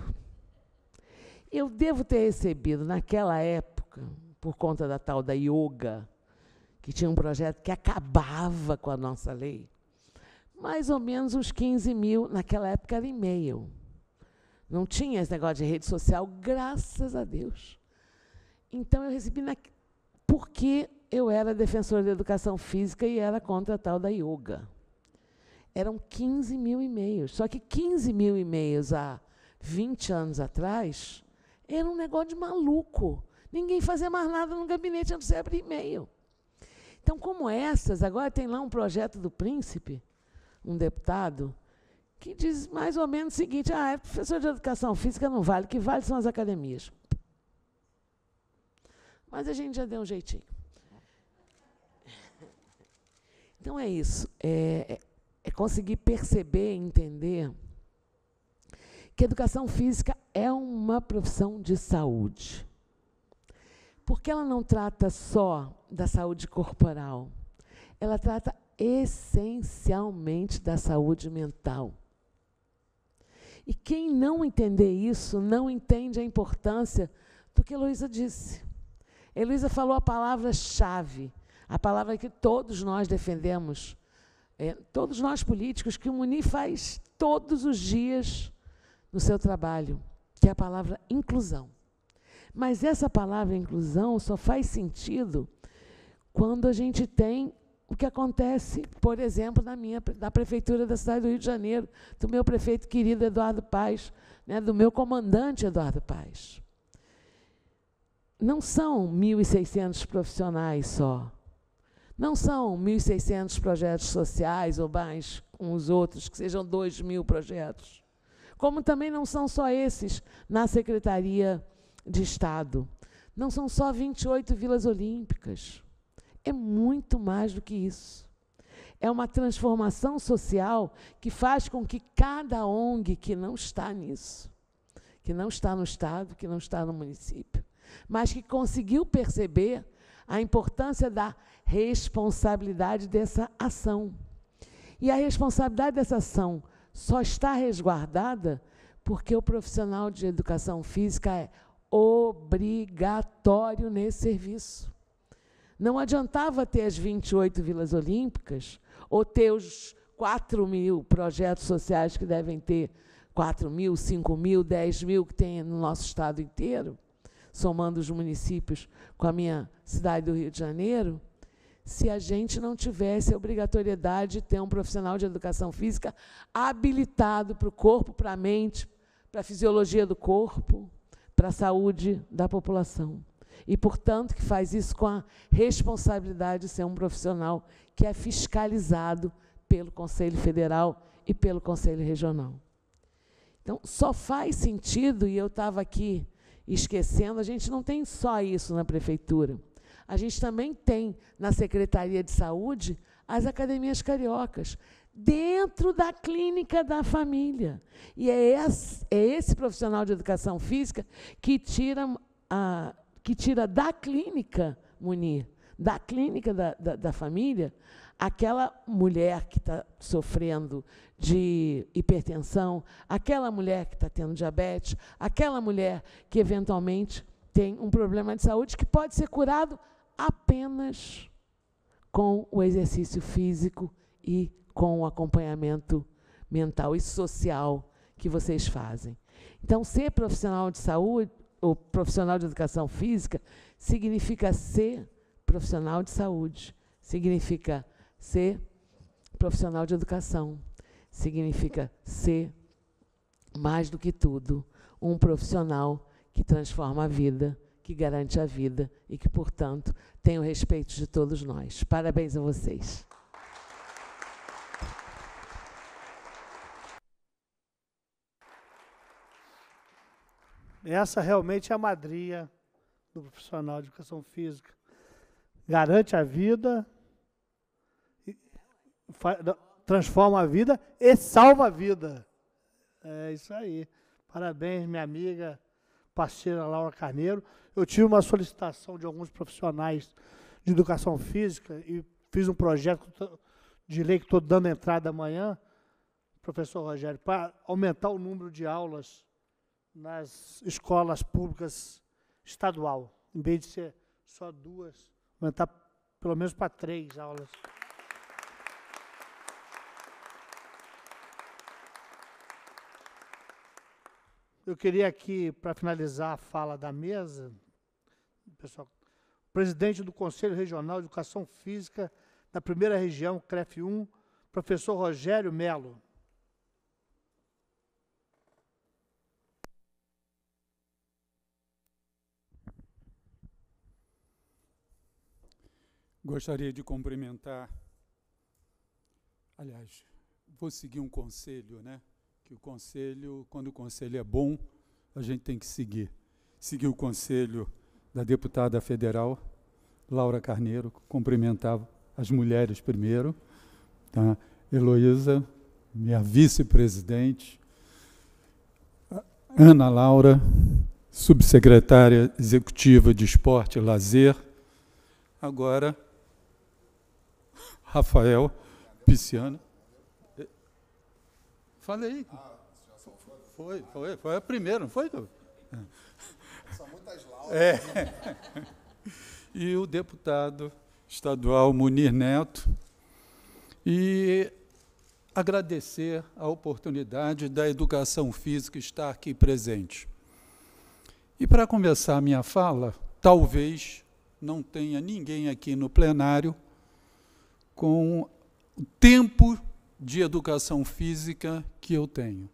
F: Eu devo ter recebido, naquela época, por conta da tal da yoga, que tinha um projeto que acabava com a nossa lei. Mais ou menos uns 15 mil, naquela época era e-mail. Não tinha esse negócio de rede social, graças a Deus. Então eu recebi na... porque eu era defensora da educação física e era contra a tal da yoga. Eram 15 mil e-mails. Só que 15 mil e-mails há 20 anos atrás era um negócio de maluco ninguém fazia mais nada no gabinete, a não ser abrir e-mail. Então, como essas, agora tem lá um projeto do príncipe, um deputado, que diz mais ou menos o seguinte: ah, é professor de educação física não vale, o que vale são as academias. Mas a gente já deu um jeitinho. Então é isso, é, é, é conseguir perceber e entender que educação física é uma profissão de saúde. Porque ela não trata só da saúde corporal, ela trata essencialmente da saúde mental. E quem não entender isso não entende a importância do que Heloísa disse. Heloísa falou a palavra-chave, a palavra que todos nós defendemos, é, todos nós políticos, que o Muni faz todos os dias no seu trabalho, que é a palavra inclusão. Mas essa palavra inclusão só faz sentido quando a gente tem o que acontece, por exemplo, na minha da prefeitura da cidade do Rio de Janeiro, do meu prefeito querido Eduardo Paes, né, do meu comandante Eduardo Paes. Não são 1.600 profissionais só. Não são 1.600 projetos sociais ou mais os outros, que sejam 2.000 projetos. Como também não são só esses na Secretaria de Estado. Não são só 28 vilas olímpicas. É muito mais do que isso. É uma transformação social que faz com que cada ONG que não está nisso, que não está no Estado, que não está no município, mas que conseguiu perceber a importância da responsabilidade dessa ação. E a responsabilidade dessa ação só está resguardada porque o profissional de educação física é obrigatório nesse serviço. Não adiantava ter as 28 vilas olímpicas ou ter os 4 mil projetos sociais que devem ter 4 mil, 5 mil, 10 mil que tem no nosso estado inteiro, somando os municípios com a minha cidade do Rio de Janeiro, se a gente não tivesse a obrigatoriedade de ter um profissional de educação física habilitado para o corpo, para a mente, para a fisiologia do corpo para a saúde da população. E, portanto, que faz isso com a responsabilidade de ser um profissional que é fiscalizado pelo Conselho Federal e pelo Conselho Regional. Então, só faz sentido, e eu estava aqui esquecendo, a gente não tem só isso na prefeitura. A gente também tem na Secretaria de Saúde as academias cariocas, dentro da clínica da família. E é esse, é esse profissional de educação física que tira, a, que tira da clínica, Munir, da clínica da, da, da família, aquela mulher que está sofrendo de hipertensão, aquela mulher que está tendo diabetes, aquela mulher que eventualmente tem um problema de saúde que pode ser curado apenas com o exercício físico e com o acompanhamento mental e social que vocês fazem. Então, ser profissional de saúde ou profissional de educação física significa ser profissional de saúde, significa ser profissional de educação, significa ser mais do que tudo um profissional que transforma a vida que garante a vida e que, portanto, tem o respeito de todos nós. Parabéns a vocês.
A: Essa realmente é a madrinha do profissional de educação física. Garante a vida, transforma a vida e salva a vida. É isso aí. Parabéns, minha amiga, parceira Laura Carneiro eu tive uma solicitação de alguns profissionais de educação física e fiz um projeto de lei que estou dando entrada amanhã, professor Rogério, para aumentar o número de aulas nas escolas públicas estadual. Em vez de ser só duas, aumentar pelo menos para três aulas. Eu queria aqui, para finalizar a fala da mesa, pessoal, presidente do Conselho Regional de Educação Física da Primeira Região, CREF 1, professor Rogério Melo.
G: Gostaria de cumprimentar, aliás, vou seguir um conselho, né? Que o conselho, quando o conselho é bom, a gente tem que seguir. Seguir o conselho da deputada federal Laura Carneiro, cumprimentava as mulheres primeiro, tá? Heloísa, minha vice-presidente, Ana Laura, subsecretária executiva de Esporte e Lazer, agora Rafael Pisciano. Falei. Ah, foi, foi, foi a primeira, não foi? É. E o deputado estadual Munir Neto. E agradecer a oportunidade da educação física estar aqui presente. E para começar a minha fala, talvez não tenha ninguém aqui no plenário com o tempo de educação física que eu tenho.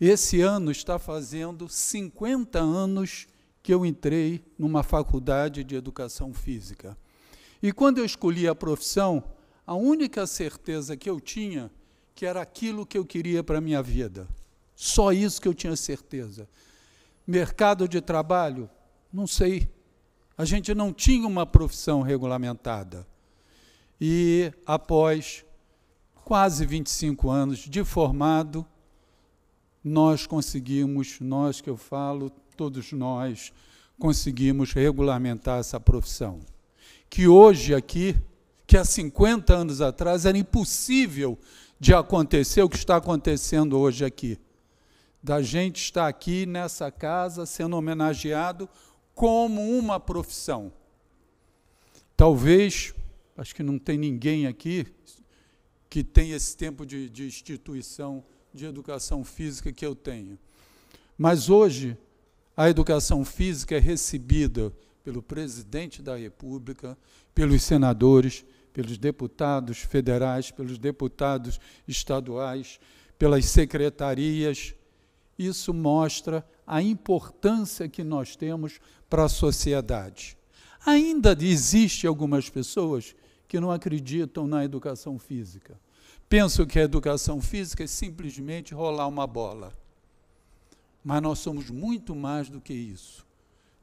G: Esse ano está fazendo 50 anos que eu entrei numa faculdade de educação física. E quando eu escolhi a profissão, a única certeza que eu tinha que era aquilo que eu queria para a minha vida. Só isso que eu tinha certeza. Mercado de trabalho? Não sei. A gente não tinha uma profissão regulamentada. E após quase 25 anos de formado, nós conseguimos, nós que eu falo, todos nós conseguimos regulamentar essa profissão. Que hoje aqui, que há 50 anos atrás era impossível de acontecer o que está acontecendo hoje aqui. Da gente estar aqui nessa casa sendo homenageado como uma profissão. Talvez, acho que não tem ninguém aqui que tem esse tempo de, de instituição de educação física que eu tenho. Mas hoje, a educação física é recebida pelo presidente da República, pelos senadores, pelos deputados federais, pelos deputados estaduais, pelas secretarias. Isso mostra a importância que nós temos para a sociedade. Ainda existe algumas pessoas que não acreditam na educação física. Penso que a educação física é simplesmente rolar uma bola. Mas nós somos muito mais do que isso.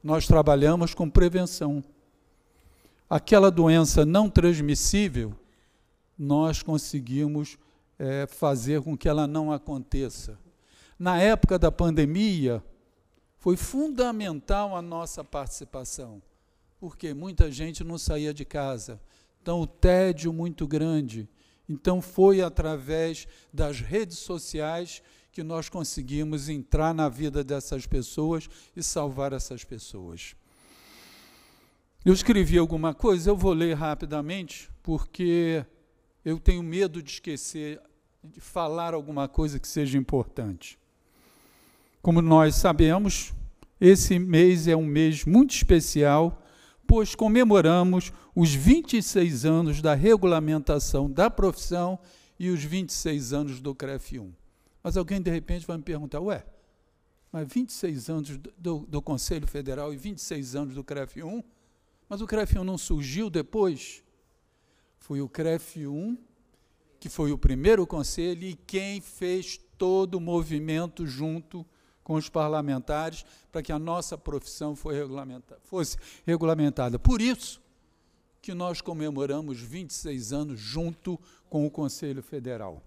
G: Nós trabalhamos com prevenção. Aquela doença não transmissível, nós conseguimos é, fazer com que ela não aconteça. Na época da pandemia, foi fundamental a nossa participação, porque muita gente não saía de casa. Então, o tédio muito grande. Então, foi através das redes sociais que nós conseguimos entrar na vida dessas pessoas e salvar essas pessoas. Eu escrevi alguma coisa, eu vou ler rapidamente, porque eu tenho medo de esquecer de falar alguma coisa que seja importante. Como nós sabemos, esse mês é um mês muito especial, pois comemoramos os 26 anos da regulamentação da profissão e os 26 anos do CREF 1. Mas alguém, de repente, vai me perguntar: ué, mas 26 anos do, do Conselho Federal e 26 anos do CREF 1, mas o CREF 1 não surgiu depois? Foi o CREF 1 que foi o primeiro conselho e quem fez todo o movimento junto com os parlamentares para que a nossa profissão fosse regulamentada. Por isso que nós comemoramos 26 anos junto com o Conselho Federal.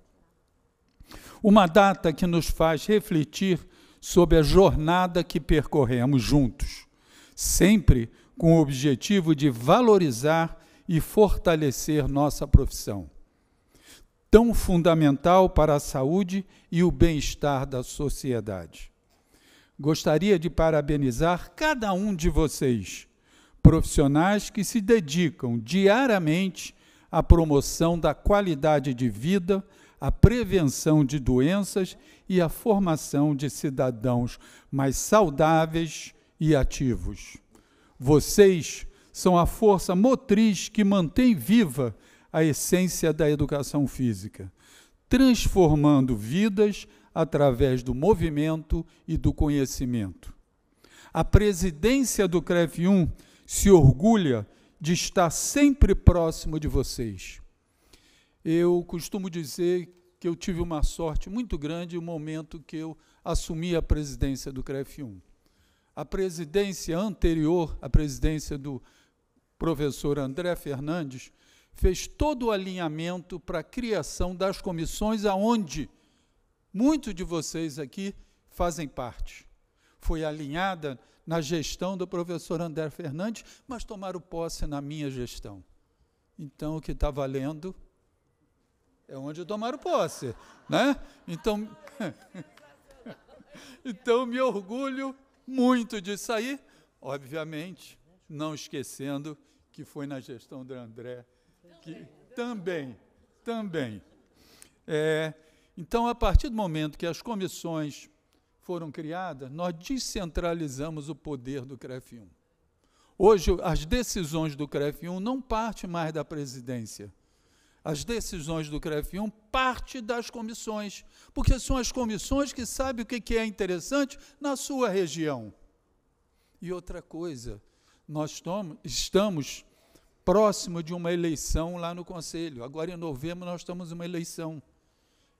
G: Uma data que nos faz refletir sobre a jornada que percorremos juntos, sempre com o objetivo de valorizar e fortalecer nossa profissão, tão fundamental para a saúde e o bem-estar da sociedade. Gostaria de parabenizar cada um de vocês, profissionais que se dedicam diariamente à promoção da qualidade de vida a prevenção de doenças e a formação de cidadãos mais saudáveis e ativos. Vocês são a força motriz que mantém viva a essência da educação física, transformando vidas através do movimento e do conhecimento. A presidência do CREF1 se orgulha de estar sempre próximo de vocês eu costumo dizer que eu tive uma sorte muito grande no momento que eu assumi a presidência do CREF1. A presidência anterior, a presidência do professor André Fernandes, fez todo o alinhamento para a criação das comissões aonde muitos de vocês aqui fazem parte. Foi alinhada na gestão do professor André Fernandes, mas tomaram posse na minha gestão. Então, o que está valendo é onde tomaram posse, né? Então, então me orgulho muito de sair, obviamente, não esquecendo que foi na gestão do André que também, também. É, então, a partir do momento que as comissões foram criadas, nós descentralizamos o poder do CREF1. Hoje, as decisões do CREF1 não partem mais da presidência, as decisões do CREF1 parte das comissões, porque são as comissões que sabem o que é interessante na sua região. E outra coisa, nós estamos próximo de uma eleição lá no Conselho. Agora, em novembro, nós estamos uma eleição.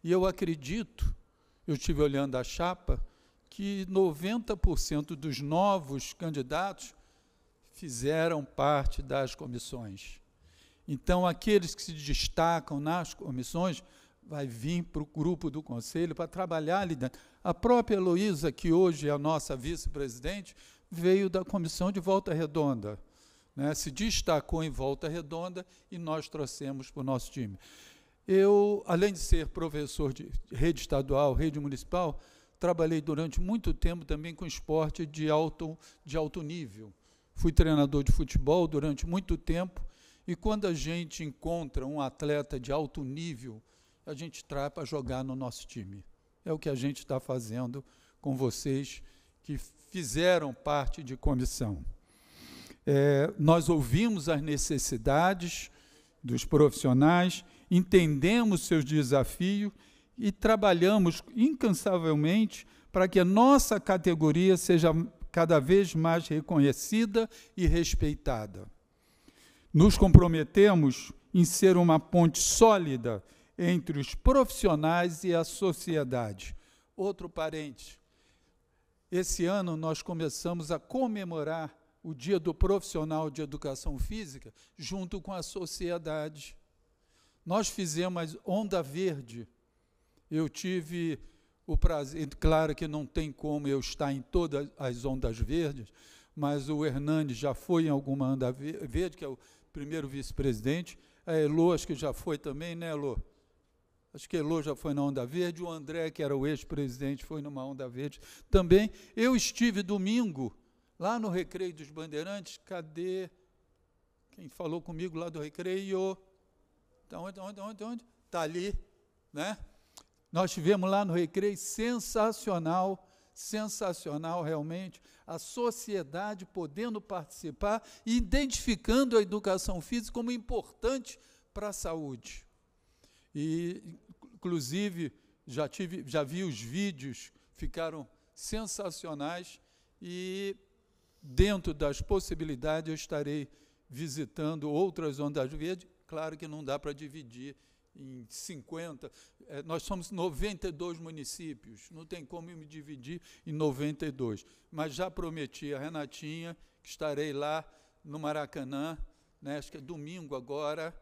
G: E eu acredito, eu estive olhando a chapa, que 90% dos novos candidatos fizeram parte das comissões. Então, aqueles que se destacam nas comissões vai vir para o grupo do conselho para trabalhar ali dentro. A própria Eloísa, que hoje é a nossa vice-presidente, veio da comissão de Volta Redonda. Né? Se destacou em Volta Redonda e nós trouxemos para o nosso time. Eu, além de ser professor de rede estadual, rede municipal, trabalhei durante muito tempo também com esporte de alto, de alto nível. Fui treinador de futebol durante muito tempo e quando a gente encontra um atleta de alto nível, a gente traz para jogar no nosso time. É o que a gente está fazendo com vocês que fizeram parte de comissão. É, nós ouvimos as necessidades dos profissionais, entendemos seus desafios e trabalhamos incansavelmente para que a nossa categoria seja cada vez mais reconhecida e respeitada. Nos comprometemos em ser uma ponte sólida entre os profissionais e a sociedade. Outro parente. Esse ano nós começamos a comemorar o Dia do Profissional de Educação Física junto com a sociedade. Nós fizemos Onda Verde. Eu tive o prazer, claro que não tem como eu estar em todas as ondas verdes, mas o Hernandes já foi em alguma onda verde, que é o primeiro vice-presidente, a Elô, acho que já foi também, né, Elô? Acho que Elô já foi na Onda Verde, o André, que era o ex-presidente, foi numa Onda Verde também. Eu estive domingo lá no Recreio dos Bandeirantes, cadê quem falou comigo lá do Recreio? Está onde, onde, onde, onde? Está ali, né? Nós tivemos lá no Recreio, sensacional, sensacional realmente, a sociedade podendo participar e identificando a educação física como importante para a saúde. E inclusive já tive, já vi os vídeos, ficaram sensacionais e dentro das possibilidades eu estarei visitando outras ondas verdes. Claro que não dá para dividir em 50. É, nós somos 92 municípios, não tem como me dividir em 92. Mas já prometi a Renatinha que estarei lá no Maracanã, né, acho que é domingo agora.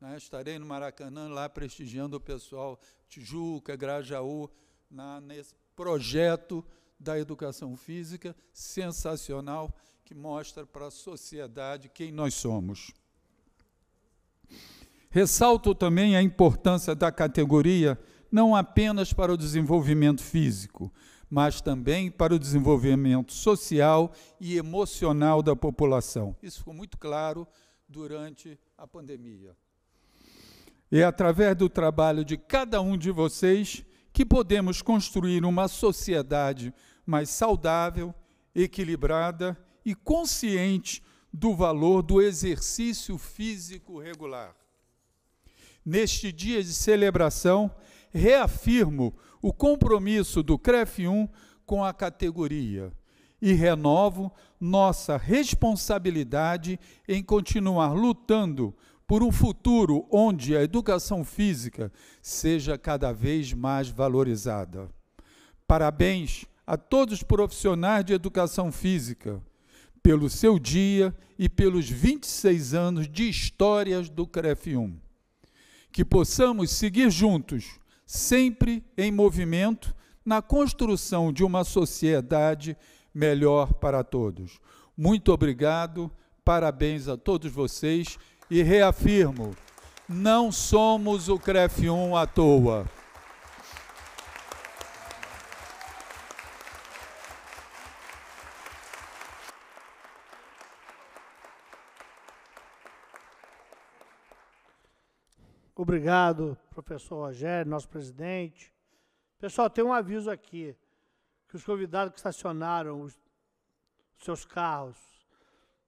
G: Né, estarei no Maracanã lá prestigiando o pessoal Tijuca, Grajaú, na, nesse projeto da educação física sensacional que mostra para a sociedade quem nós somos. Ressalto também a importância da categoria não apenas para o desenvolvimento físico, mas também para o desenvolvimento social e emocional da população. Isso ficou muito claro durante a pandemia. É através do trabalho de cada um de vocês que podemos construir uma sociedade mais saudável, equilibrada e consciente do valor do exercício físico regular. Neste dia de celebração, reafirmo o compromisso do CREF1 com a categoria e renovo nossa responsabilidade em continuar lutando por um futuro onde a educação física seja cada vez mais valorizada. Parabéns a todos os profissionais de educação física pelo seu dia e pelos 26 anos de histórias do CREF1 que possamos seguir juntos, sempre em movimento, na construção de uma sociedade melhor para todos. Muito obrigado, parabéns a todos vocês e reafirmo: não somos o CREF 1 à toa.
A: Obrigado, professor Rogério, nosso presidente. Pessoal, tem um aviso aqui, que os convidados que estacionaram os seus carros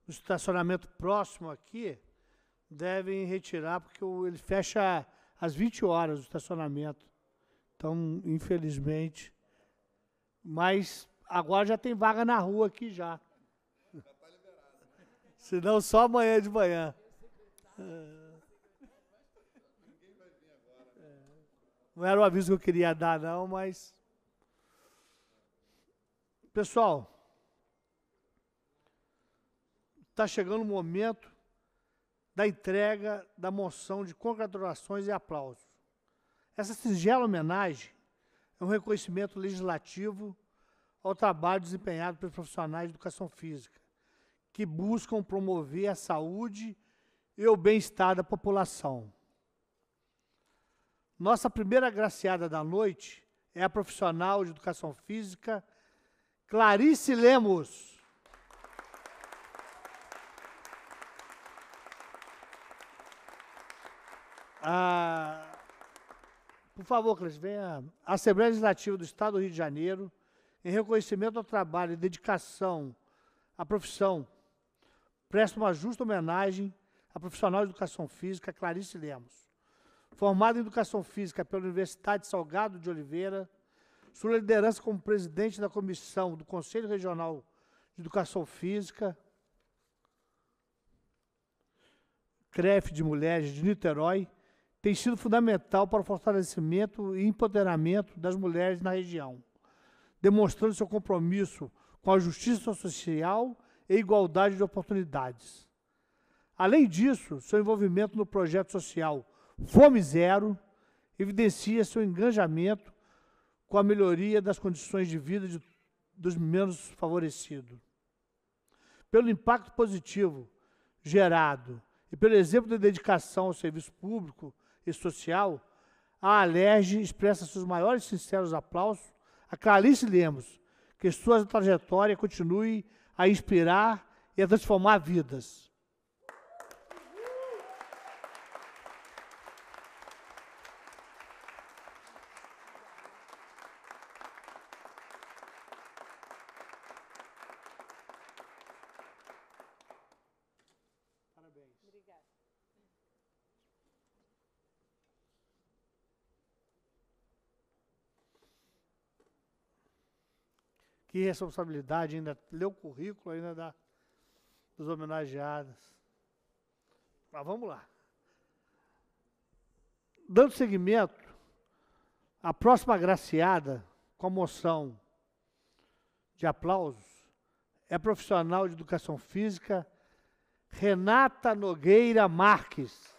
A: no estacionamento próximo aqui devem retirar, porque ele fecha às 20 horas o estacionamento. Então, infelizmente. Mas agora já tem vaga na rua aqui já. Se não, só amanhã de manhã. É. Não era o aviso que eu queria dar, não, mas. Pessoal, está chegando o momento da entrega da moção de congratulações e aplausos. Essa singela homenagem é um reconhecimento legislativo ao trabalho desempenhado pelos profissionais de educação física, que buscam promover a saúde e o bem-estar da população. Nossa primeira graciada da noite é a profissional de educação física Clarice Lemos. Ah, por favor, Clarice, venha. A Assembleia Legislativa do Estado do Rio de Janeiro, em reconhecimento ao trabalho e dedicação à profissão, presta uma justa homenagem à profissional de educação física Clarice Lemos. Formado em Educação Física pela Universidade Salgado de Oliveira, sua liderança como presidente da comissão do Conselho Regional de Educação Física, CREF de Mulheres de Niterói, tem sido fundamental para o fortalecimento e empoderamento das mulheres na região, demonstrando seu compromisso com a justiça social e igualdade de oportunidades. Além disso, seu envolvimento no projeto social Fome Zero evidencia seu engajamento com a melhoria das condições de vida de, dos menos favorecidos. Pelo impacto positivo gerado e pelo exemplo da dedicação ao serviço público e social, a Alerj expressa seus maiores sinceros aplausos a Clarice Lemos, que sua trajetória continue a inspirar e a transformar vidas. responsabilidade ainda ler o currículo ainda da, dos homenageados. Mas vamos lá. Dando seguimento, a próxima graciada com a moção de aplausos é profissional de educação física Renata Nogueira Marques.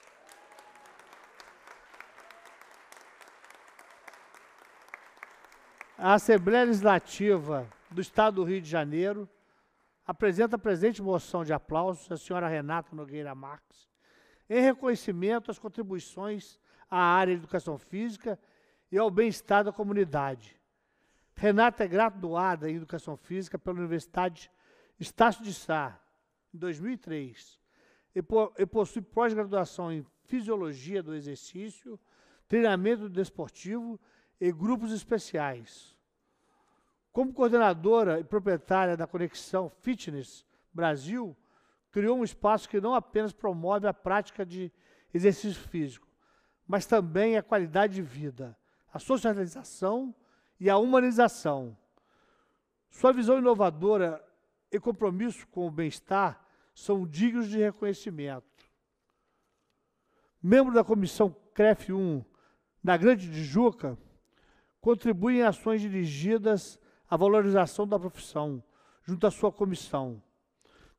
A: A Assembleia Legislativa do Estado do Rio de Janeiro, apresenta a presente moção de aplausos à senhora Renata Nogueira Marques, em reconhecimento às contribuições à área de educação física e ao bem-estar da comunidade. Renata é graduada em Educação Física pela Universidade Estácio de Sá, em 2003, e, po e possui pós-graduação em Fisiologia do Exercício, Treinamento Desportivo e Grupos Especiais. Como coordenadora e proprietária da Conexão Fitness Brasil, criou um espaço que não apenas promove a prática de exercício físico, mas também a qualidade de vida, a socialização e a humanização. Sua visão inovadora e compromisso com o bem-estar são dignos de reconhecimento. Membro da comissão CREF 1 da Grande Tijuca, contribui em ações dirigidas a valorização da profissão junto à sua comissão.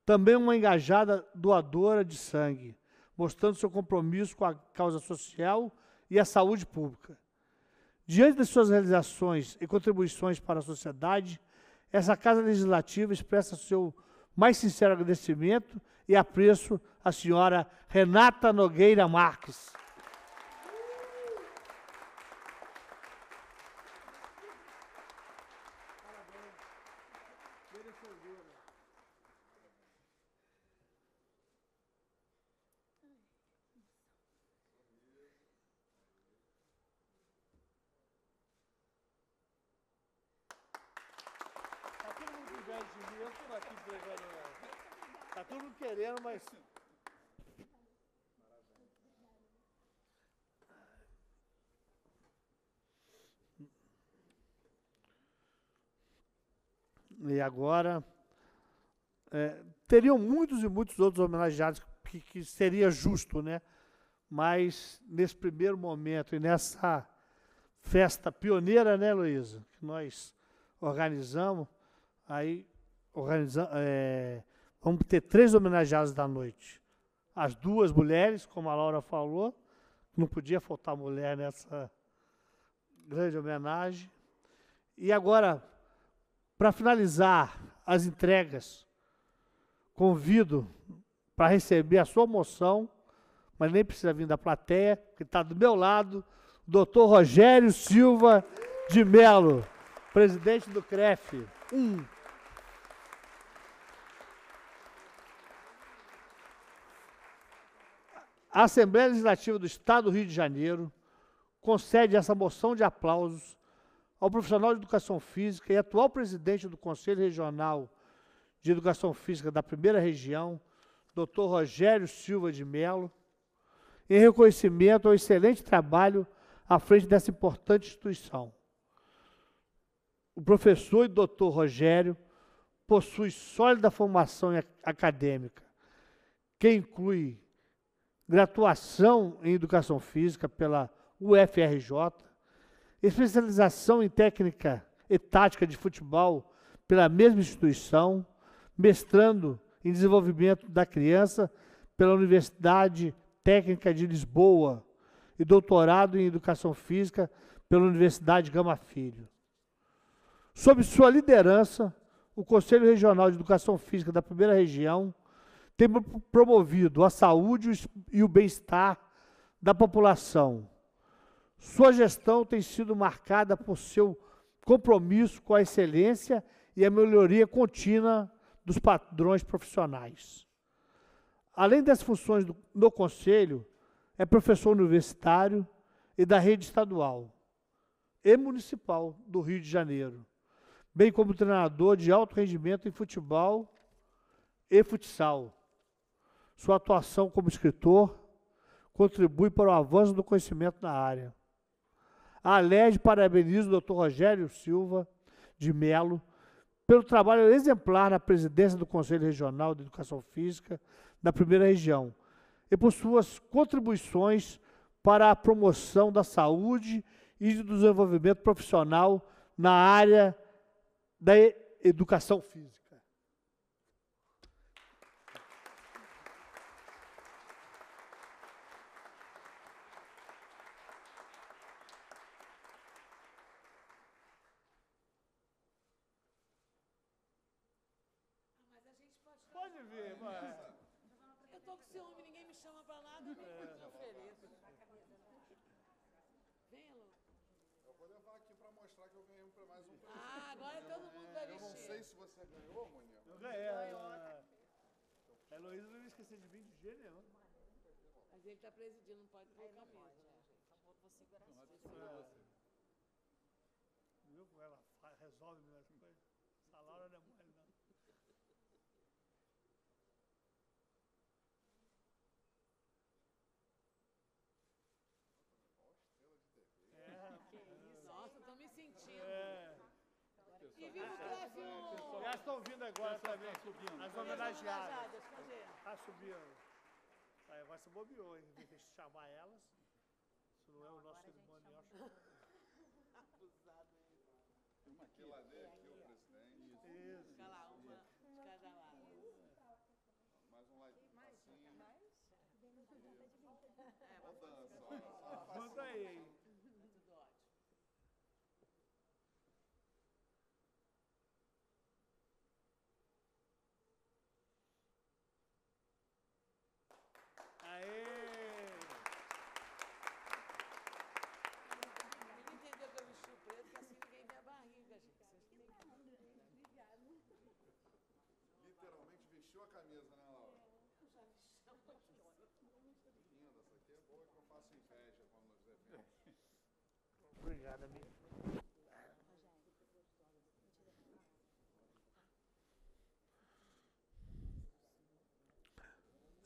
A: Também uma engajada doadora de sangue, mostrando seu compromisso com a causa social e a saúde pública. Diante das suas realizações e contribuições para a sociedade, essa Casa Legislativa expressa seu mais sincero agradecimento e apreço à senhora Renata Nogueira Marques. agora. É, teriam muitos e muitos outros homenageados que, que seria justo, né? Mas nesse primeiro momento e nessa festa pioneira, né, Luísa, que nós organizamos, aí é, vamos ter três homenageados da noite. As duas mulheres, como a Laura falou, não podia faltar mulher nessa grande homenagem. E agora, para finalizar as entregas, convido para receber a sua moção, mas nem precisa vir da plateia, que está do meu lado, o doutor Rogério Silva de Melo, presidente do CREF. Um. A Assembleia Legislativa do Estado do Rio de Janeiro concede essa moção de aplausos ao profissional de educação física e atual presidente do Conselho Regional de Educação Física da Primeira Região, Dr. Rogério Silva de Melo, em reconhecimento ao excelente trabalho à frente dessa importante instituição. O professor e doutor Rogério possui sólida formação acadêmica, que inclui graduação em Educação Física pela UFRJ, especialização em técnica e tática de futebol pela mesma instituição, mestrando em desenvolvimento da criança pela Universidade Técnica de Lisboa e doutorado em educação física pela Universidade Gama Filho. Sob sua liderança, o Conselho Regional de Educação Física da Primeira Região tem promovido a saúde e o bem-estar da população sua gestão tem sido marcada por seu compromisso com a excelência e a melhoria contínua dos padrões profissionais. Além das funções do, no Conselho, é professor universitário e da rede estadual e municipal do Rio de Janeiro, bem como treinador de alto rendimento em futebol e futsal. Sua atuação como escritor contribui para o avanço do conhecimento na área. Alege parabeniza o Dr. Rogério Silva de Melo pelo trabalho exemplar na presidência do Conselho Regional de Educação Física da primeira região e por suas contribuições para a promoção da saúde e do desenvolvimento profissional na área da educação física.
F: prova Lu.
E: Eu vou levar aqui para mostrar que eu ganhei mais um presente. Ah, agora todo mundo vai vestir. Eu não sei se você ganhou, Munil.
F: Eu ganhei.
A: A Heloísa não esquecer de mim de jeito nenhum.
F: Mas ele está presidindo, não pode pôr camisa. Né? Pode, né, gente? Vou segurar é.
A: Viu como ela resolve minhas
F: estão vindo agora tá também. Tá subindo. As tá homenageadas. Está tá subindo.
A: Aí vai se bobeou, em vez de chamar elas. Isso não, não é o nosso eu acho.
F: Abusado hein?
G: Tem uma
A: aqui. Geladeira, né? aqui. Obrigado, amigo.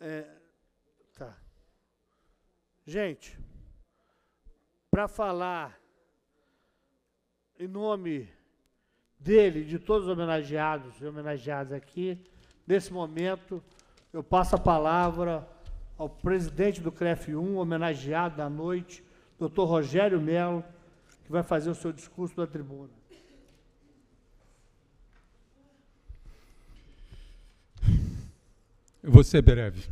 A: É, tá. Gente, para falar em nome dele, de todos os homenageados e homenageadas aqui, nesse momento, eu passo a palavra ao presidente do CREF1, homenageado da noite, doutor Rogério Melo que vai fazer o seu discurso da tribuna.
G: Eu vou ser breve.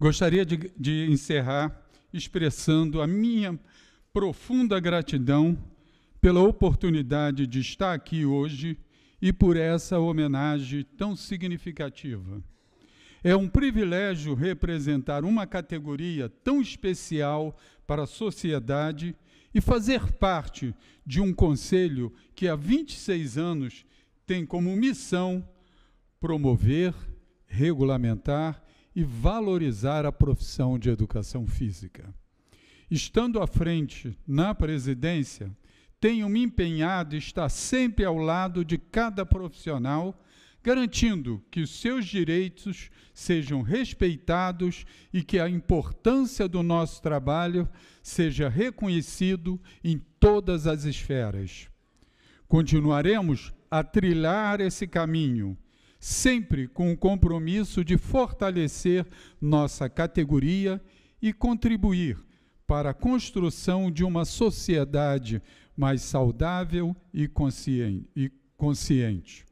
G: Gostaria de, de encerrar expressando a minha profunda gratidão pela oportunidade de estar aqui hoje e por essa homenagem tão significativa. É um privilégio representar uma categoria tão especial para a sociedade e fazer parte de um conselho que há 26 anos tem como missão promover, regulamentar e valorizar a profissão de educação física. Estando à frente na presidência, tenho me empenhado em estar sempre ao lado de cada profissional garantindo que os seus direitos sejam respeitados e que a importância do nosso trabalho seja reconhecido em todas as esferas. Continuaremos a trilhar esse caminho, sempre com o compromisso de fortalecer nossa categoria e contribuir para a construção de uma sociedade mais saudável e consciente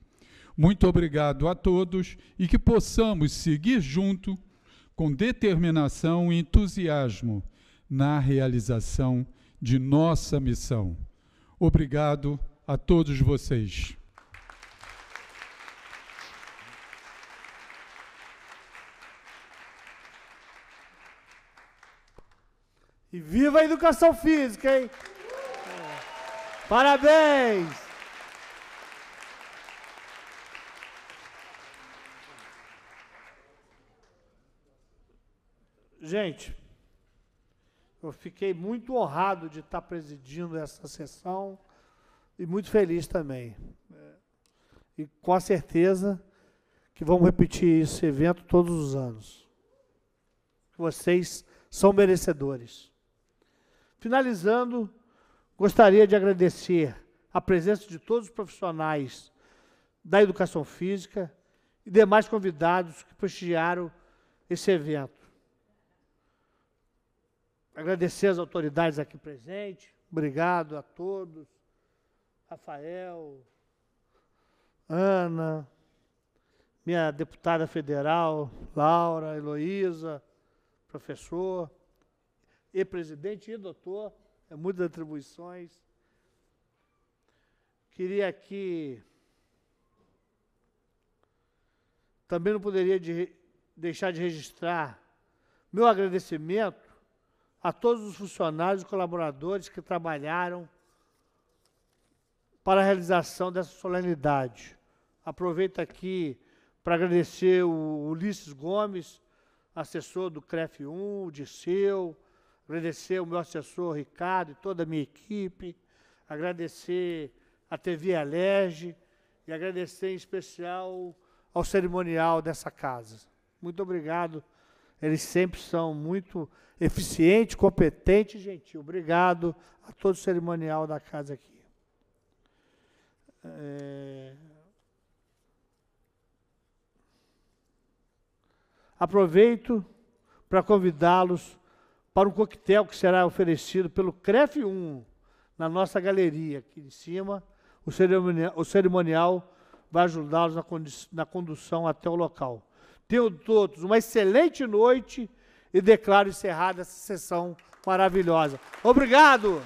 G: muito obrigado a todos e que possamos seguir junto com determinação e entusiasmo na realização de nossa missão. Obrigado a todos vocês.
A: E viva a educação física, hein? Parabéns! Gente, eu fiquei muito honrado de estar presidindo essa sessão e muito feliz também. E com a certeza que vamos repetir esse evento todos os anos. Vocês são merecedores. Finalizando, gostaria de agradecer a presença de todos os profissionais da educação física e demais convidados que prestigiaram esse evento agradecer às autoridades aqui presentes. Obrigado a todos. Rafael, Ana, minha deputada federal, Laura, Heloísa, professor, e presidente e doutor, é muitas atribuições. Queria aqui. Também não poderia de, deixar de registrar meu agradecimento a todos os funcionários e colaboradores que trabalharam para a realização dessa solenidade. Aproveito aqui para agradecer o Ulisses Gomes, assessor do CREF1, o Disseu, agradecer o meu assessor Ricardo e toda a minha equipe, agradecer a TV Alerge e agradecer em especial ao cerimonial dessa casa. Muito obrigado eles sempre são muito eficientes, competentes e gentil. Obrigado a todo o cerimonial da casa aqui. É... Aproveito para convidá-los para um coquetel que será oferecido pelo CREF 1 na nossa galeria aqui em cima. O cerimonial, o cerimonial vai ajudá-los na, na condução até o local. Tenham todos uma excelente noite e declaro encerrada essa sessão maravilhosa. Obrigado!